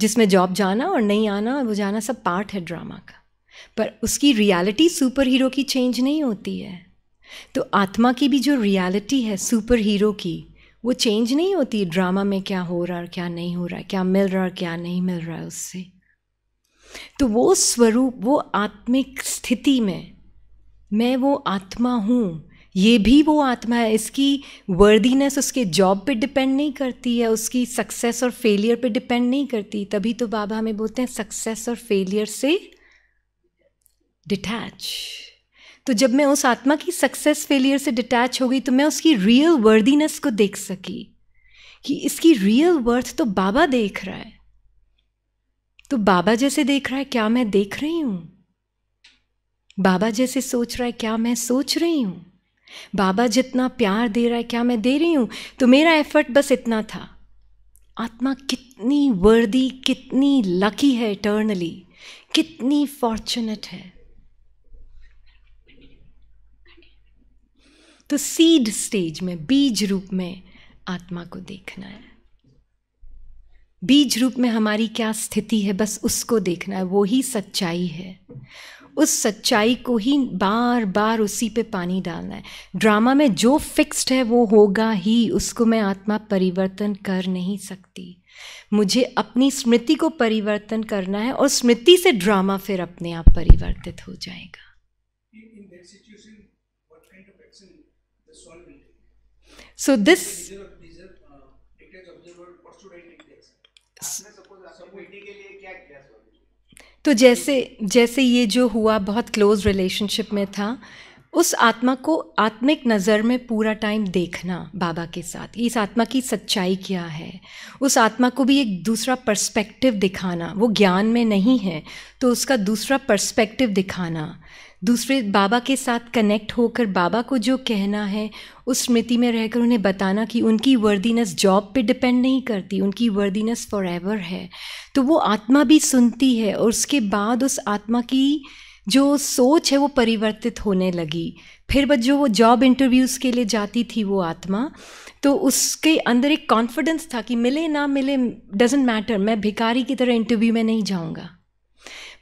A: जिसमें जॉब जाना और नहीं आना वो जाना सब पार्ट है ड्रामा का पर उसकी रियलिटी सुपर हीरो की चेंज नहीं होती है तो आत्मा की भी जो रियलिटी है सुपर हीरो की वो चेंज नहीं होती ड्रामा में क्या हो रहा है क्या नहीं हो रहा है क्या मिल रहा है क्या नहीं मिल रहा है उससे तो वो स्वरूप वो आत्मिक स्थिति में मैं वो आत्मा हूँ ये भी वो आत्मा है इसकी वर्दीनेस उसके जॉब पे डिपेंड नहीं करती है उसकी सक्सेस और फेलियर पे डिपेंड नहीं करती तभी तो बाबा हमें बोलते हैं सक्सेस और फेलियर से डिटैच तो जब मैं उस आत्मा की सक्सेस फेलियर से डिटैच हो गई तो मैं उसकी रियल वर्दीनेस को देख सकी कि इसकी रियल वर्थ तो बाबा देख रहा है तो बाबा जैसे देख रहा है क्या मैं देख रही हूँ बाबा जैसे सोच रहा है क्या मैं सोच रही हूँ बाबा जितना प्यार दे रहा है क्या मैं दे रही हूँ तो मेरा एफर्ट बस इतना था आत्मा कितनी वर्दी कितनी लकी है इटर्नली कितनी फॉर्चुनेट है तो सीड स्टेज में बीज रूप में आत्मा को देखना है बीज रूप में हमारी क्या स्थिति है बस उसको देखना है वो ही सच्चाई है उस सच्चाई को ही बार बार उसी पे पानी डालना है ड्रामा में जो फिक्स्ड है वो होगा ही उसको मैं आत्मा परिवर्तन कर नहीं सकती मुझे अपनी स्मृति को परिवर्तन करना है और स्मृति से ड्रामा फिर अपने आप परिवर्तित हो जाएगा So this. तो जैसे जैसे ये जो हुआ बहुत क्लोज रिलेशनशिप में था उस आत्मा को आत्मिक नज़र में पूरा टाइम देखना बाबा के साथ इस आत्मा की सच्चाई क्या है उस आत्मा को भी एक दूसरा पर्सपेक्टिव दिखाना वो ज्ञान में नहीं है तो उसका दूसरा पर्सपेक्टिव दिखाना दूसरे बाबा के साथ कनेक्ट होकर बाबा को जो कहना है उस स्मृति में रहकर उन्हें बताना कि उनकी वर्दीनेस जॉब पे डिपेंड नहीं करती उनकी वर्दीनेस फॉर एवर है तो वो आत्मा भी सुनती है और उसके बाद उस आत्मा की जो सोच है वो परिवर्तित होने लगी फिर बस जो वो जॉब इंटरव्यूज़ के लिए जाती थी वो आत्मा तो उसके अंदर एक कॉन्फिडेंस था कि मिले ना मिले डजेंट मैटर मैं भिकारी की तरह इंटरव्यू में नहीं जाऊँगा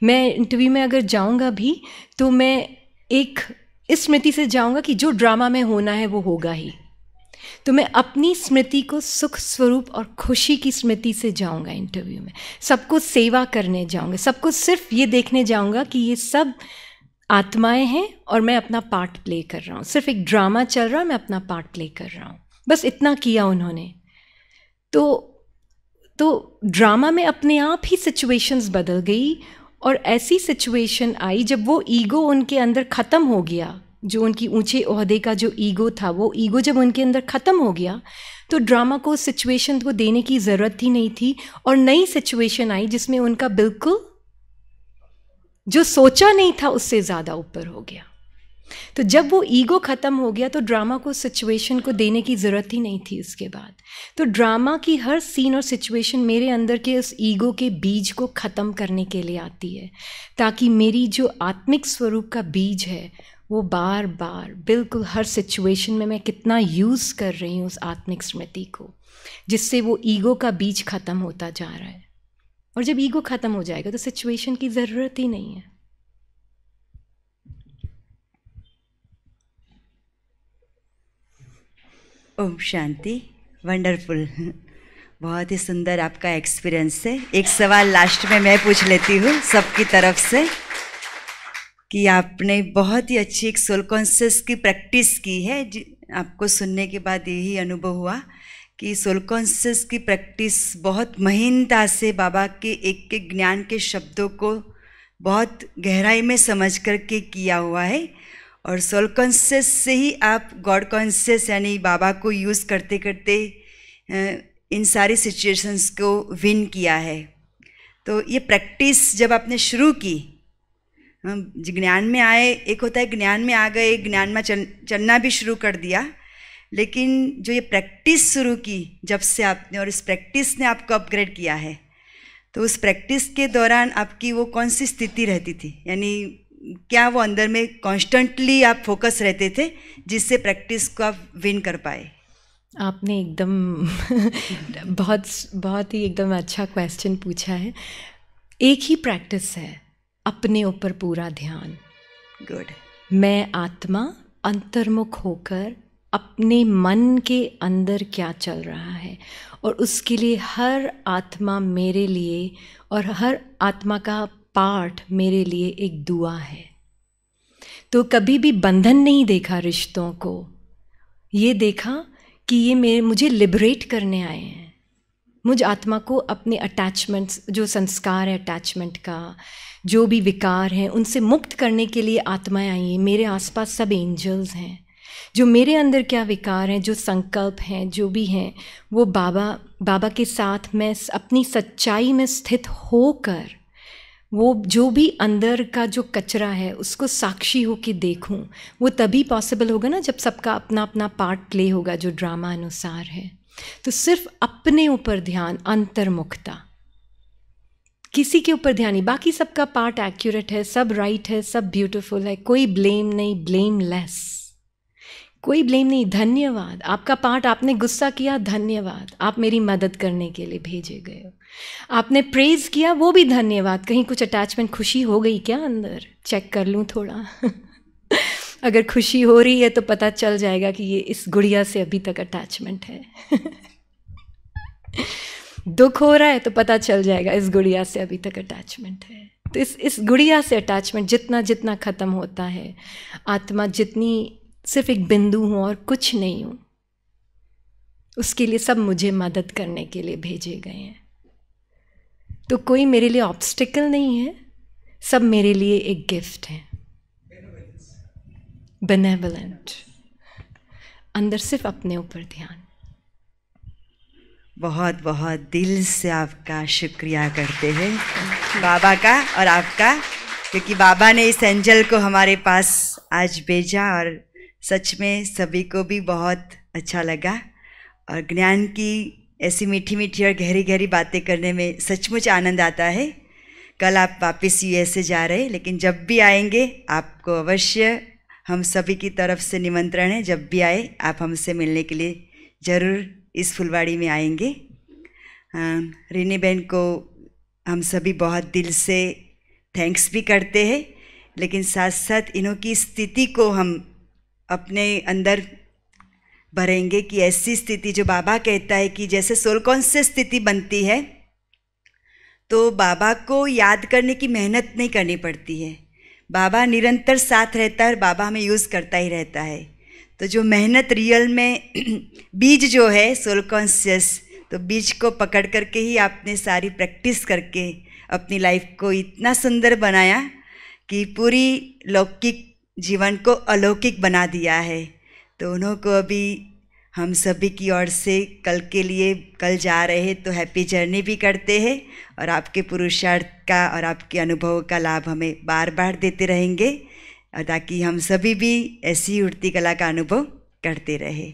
A: मैं इंटरव्यू में अगर जाऊँगा भी तो मैं एक इस स्मृति से जाऊँगा कि जो ड्रामा में होना है वो होगा ही तो मैं अपनी स्मृति को सुख स्वरूप और खुशी की स्मृति से जाऊंगा इंटरव्यू में सबको सेवा करने जाऊंगा सबको सिर्फ ये देखने जाऊंगा कि ये सब आत्माएं हैं और मैं अपना पार्ट प्ले कर रहा हूँ सिर्फ एक ड्रामा चल रहा है मैं अपना पार्ट प्ले कर रहा हूँ बस इतना किया उन्होंने तो तो ड्रामा में अपने आप ही सिचुएशंस बदल गई और ऐसी सिचुएशन आई जब वो ईगो उनके अंदर ख़त्म हो गया जो उनकी ऊंचे अहदे का जो ईगो था वो ईगो जब उनके अंदर ख़त्म हो गया तो ड्रामा को सिचुएशन को देने की ज़रूरत ही नहीं थी और नई सिचुएशन आई जिसमें उनका बिल्कुल जो सोचा नहीं था उससे ज़्यादा ऊपर हो गया तो जब वो ईगो ख़त्म हो गया तो ड्रामा को सिचुएशन को देने की ज़रूरत ही नहीं थी उसके बाद तो ड्रामा की हर सीन और सिचुएशन मेरे अंदर के उस ईगो के बीज को ख़त्म करने के लिए आती है ताकि मेरी जो आत्मिक स्वरूप का बीज है वो बार बार बिल्कुल हर सिचुएशन में मैं कितना यूज़ कर रही हूँ उस आत्मिक स्मृति को जिससे वो ईगो का बीज ख़त्म होता जा रहा है और जब ईगो ख़त्म हो जाएगा तो सिचुएशन की ज़रूरत ही नहीं है
E: ओम शांति वंडरफुल बहुत ही सुंदर आपका एक्सपीरियंस है एक सवाल लास्ट में मैं पूछ लेती हूँ सबकी तरफ से कि आपने बहुत ही अच्छी एक सोल कॉन्सियस की प्रैक्टिस की है आपको सुनने के बाद यही अनुभव हुआ कि सोल कॉन्सियस की प्रैक्टिस बहुत महीनता से बाबा के एक एक ज्ञान के शब्दों को बहुत गहराई में समझ कर के किया हुआ है और सोल कॉन्शियस से ही आप गॉड कॉन्शियस यानी बाबा को यूज़ करते करते इन सारी सिचुएशंस को विन किया है तो ये प्रैक्टिस जब आपने शुरू की ज्ञान में आए एक होता है ज्ञान में आ गए ज्ञान में चल चलना भी शुरू कर दिया लेकिन जो ये प्रैक्टिस शुरू की जब से आपने और इस प्रैक्टिस ने आपको अपग्रेड किया है तो उस प्रैक्टिस के दौरान आपकी वो कौन सी स्थिति रहती थी यानी क्या वो अंदर में कॉन्स्टेंटली आप फोकस रहते थे जिससे प्रैक्टिस को आप विन कर पाए
A: आपने एकदम बहुत बहुत ही एकदम अच्छा क्वेश्चन पूछा है एक ही प्रैक्टिस है अपने ऊपर पूरा ध्यान गुड मैं आत्मा अंतर्मुख होकर अपने मन के अंदर क्या चल रहा है और उसके लिए हर आत्मा मेरे लिए और हर आत्मा का पाठ मेरे लिए एक दुआ है तो कभी भी बंधन नहीं देखा रिश्तों को ये देखा कि ये मेरे मुझे लिबरेट करने आए हैं मुझ आत्मा को अपने अटैचमेंट्स जो संस्कार है अटैचमेंट का जो भी विकार हैं उनसे मुक्त करने के लिए आत्माएं आई हैं मेरे आसपास सब एंजल्स हैं जो मेरे अंदर क्या विकार हैं जो संकल्प हैं जो भी हैं वो बाबा बाबा के साथ मैं अपनी सच्चाई में स्थित होकर वो जो भी अंदर का जो कचरा है उसको साक्षी हो के देखूँ वो तभी पॉसिबल होगा ना जब सबका अपना अपना पार्ट प्ले होगा जो ड्रामा अनुसार है तो सिर्फ अपने ऊपर ध्यान अंतर्मुखता किसी के ऊपर ध्यान नहीं बाकी सबका पार्ट एक्यूरेट है सब राइट है सब ब्यूटीफुल है कोई ब्लेम नहीं ब्लेमलेस कोई ब्लेम नहीं धन्यवाद आपका पार्ट आपने गुस्सा किया धन्यवाद आप मेरी मदद करने के लिए भेजे गए हो आपने प्रेज किया वो भी धन्यवाद कहीं कुछ अटैचमेंट खुशी हो गई क्या अंदर चेक कर लूँ थोड़ा अगर खुशी हो रही है तो पता चल जाएगा कि ये इस गुड़िया से अभी तक अटैचमेंट है दुख हो रहा है तो पता चल जाएगा इस गुड़िया से अभी तक अटैचमेंट है तो इस इस गुड़िया से अटैचमेंट जितना जितना ख़त्म होता है आत्मा जितनी सिर्फ एक बिंदु हूँ और कुछ नहीं हूँ उसके लिए सब मुझे मदद करने के लिए भेजे गए हैं तो कोई मेरे लिए ऑब्स्टिकल नहीं है सब मेरे लिए एक गिफ्ट है बेनेवलेंट अंदर सिर्फ अपने ऊपर ध्यान
E: बहुत बहुत दिल से आपका शुक्रिया करते हैं बाबा का और आपका क्योंकि बाबा ने इस एंजल को हमारे पास आज भेजा और सच में सभी को भी बहुत अच्छा लगा और ज्ञान की ऐसी मीठी मीठी और गहरी गहरी बातें करने में सचमुच आनंद आता है कल आप वापस यू जा रहे लेकिन जब भी आएंगे आपको अवश्य हम सभी की तरफ से निमंत्रण है जब भी आए आप हमसे मिलने के लिए ज़रूर इस फुलवाड़ी में आएंगे रीनी बहन को हम सभी बहुत दिल से थैंक्स भी करते हैं लेकिन साथ साथ इन्हों की स्थिति को हम अपने अंदर भरेंगे कि ऐसी स्थिति जो बाबा कहता है कि जैसे सोल कॉन्सियस स्थिति बनती है तो बाबा को याद करने की मेहनत नहीं करनी पड़ती है बाबा निरंतर साथ रहता है और बाबा हमें यूज़ करता ही रहता है तो जो मेहनत रियल में बीज जो है सोल कॉन्सियस तो बीज को पकड़ करके ही आपने सारी प्रैक्टिस करके अपनी लाइफ को इतना सुंदर बनाया कि पूरी लौकिक जीवन को अलौकिक बना दिया है तो उन्हों अभी हम सभी की ओर से कल के लिए कल जा रहे हैं तो हैप्पी जर्नी भी करते हैं और आपके पुरुषार्थ का और आपके अनुभव का लाभ हमें बार बार देते रहेंगे और ताकि हम सभी भी ऐसी उड़ती कला का अनुभव करते रहे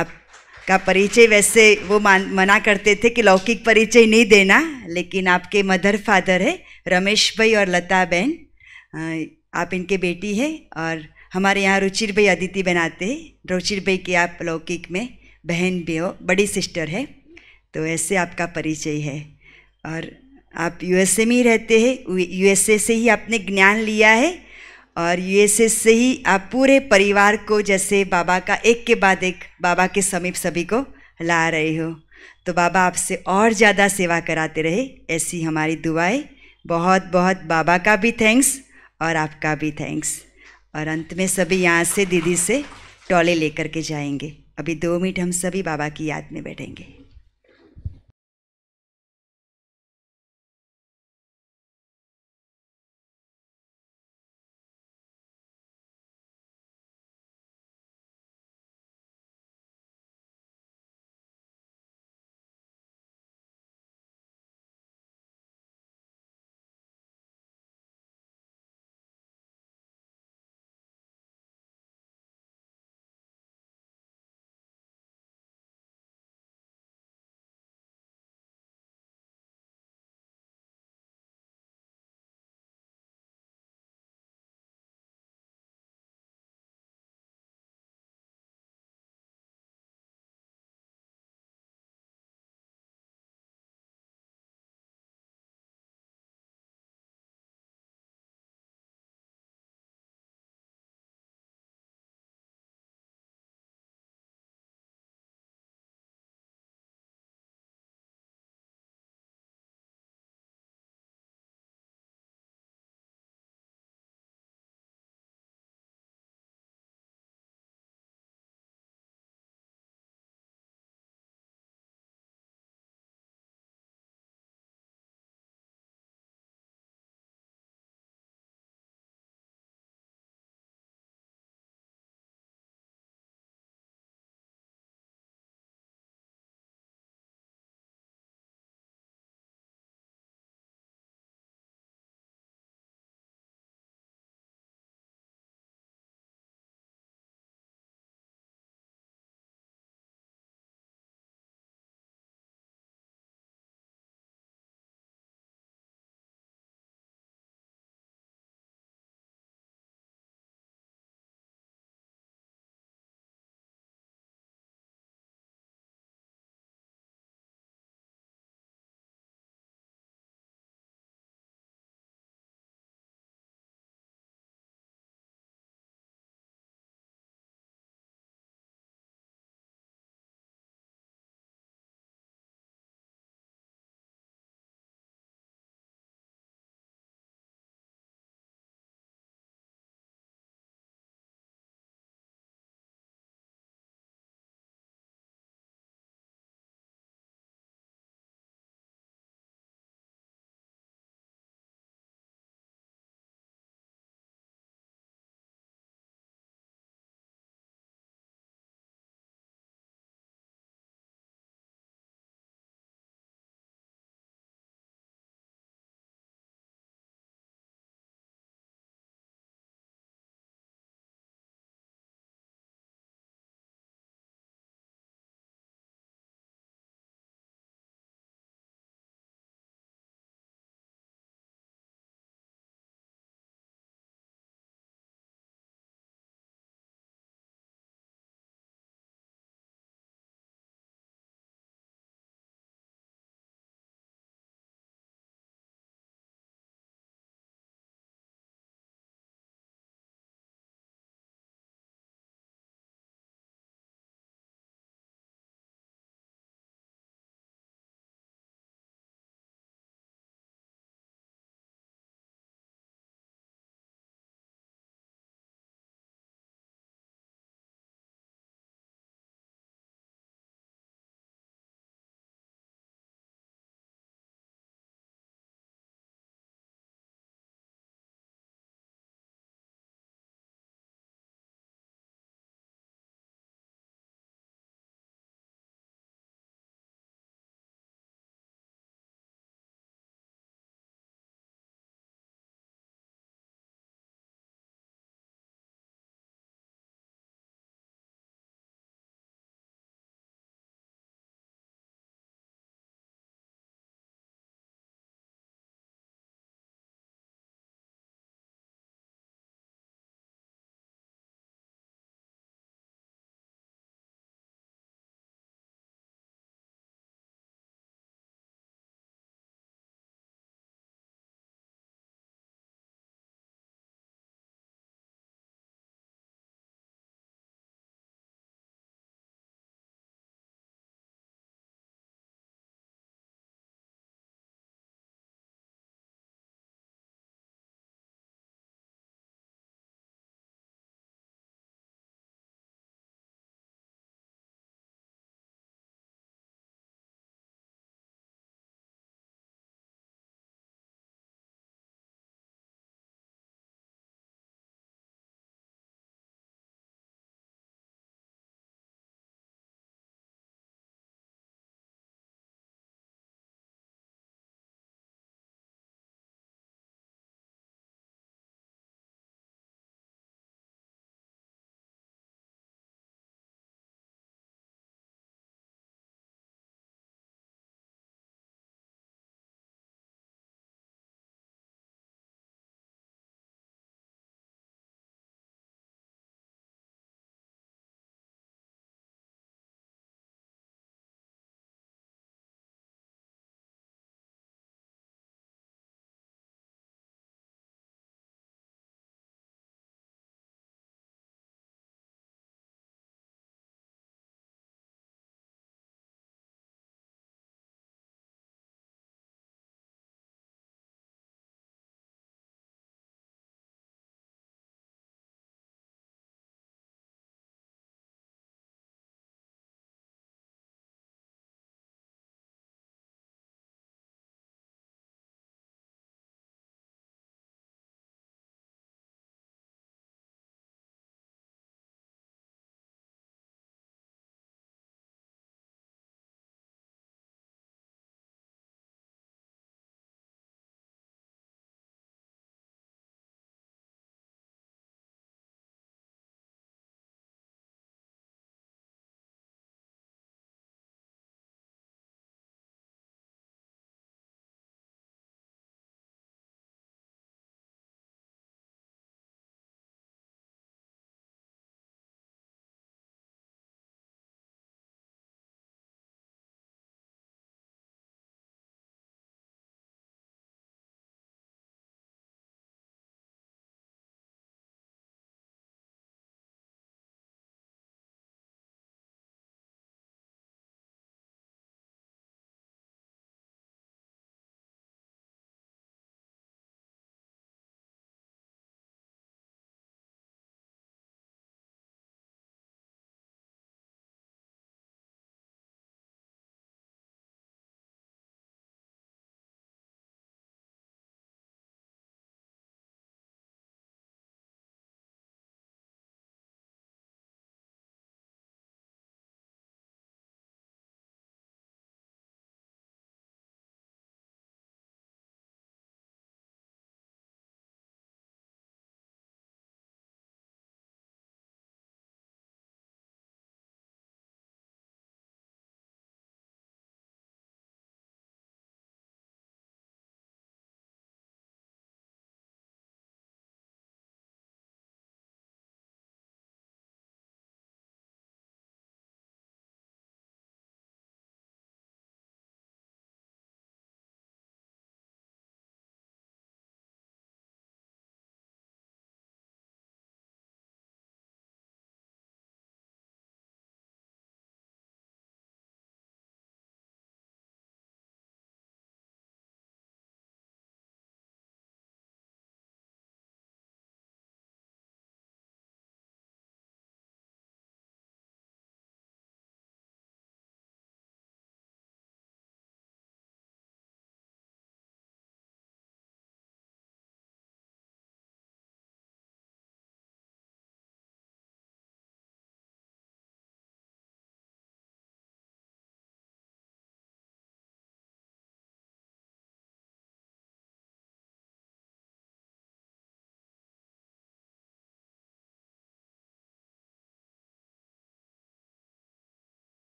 E: आपका परिचय वैसे वो मान मना करते थे कि लौकिक परिचय नहीं देना लेकिन आपके मदर फादर है रमेश भाई और लता बहन आप इनके बेटी है और हमारे यहाँ रुचिर भाई अदिति बनाते हैं रुचिर भाई की आप लौकिक में बहन भी हो बड़ी सिस्टर है तो ऐसे आपका परिचय है और आप यूएसए में ही रहते हैं यूएसए से ही आपने ज्ञान लिया है और यूएसए से ही आप पूरे परिवार को जैसे बाबा का एक के बाद एक बाबा के समीप सभी को ला रहे हो तो बाबा आपसे और ज़्यादा सेवा कराते रहे ऐसी हमारी दुआएं बहुत बहुत बाबा का भी थैंक्स और आपका भी थैंक्स और अंत में सभी यहाँ से दीदी से टॉले लेकर के जाएंगे अभी दो मिनट हम सभी बाबा की याद में बैठेंगे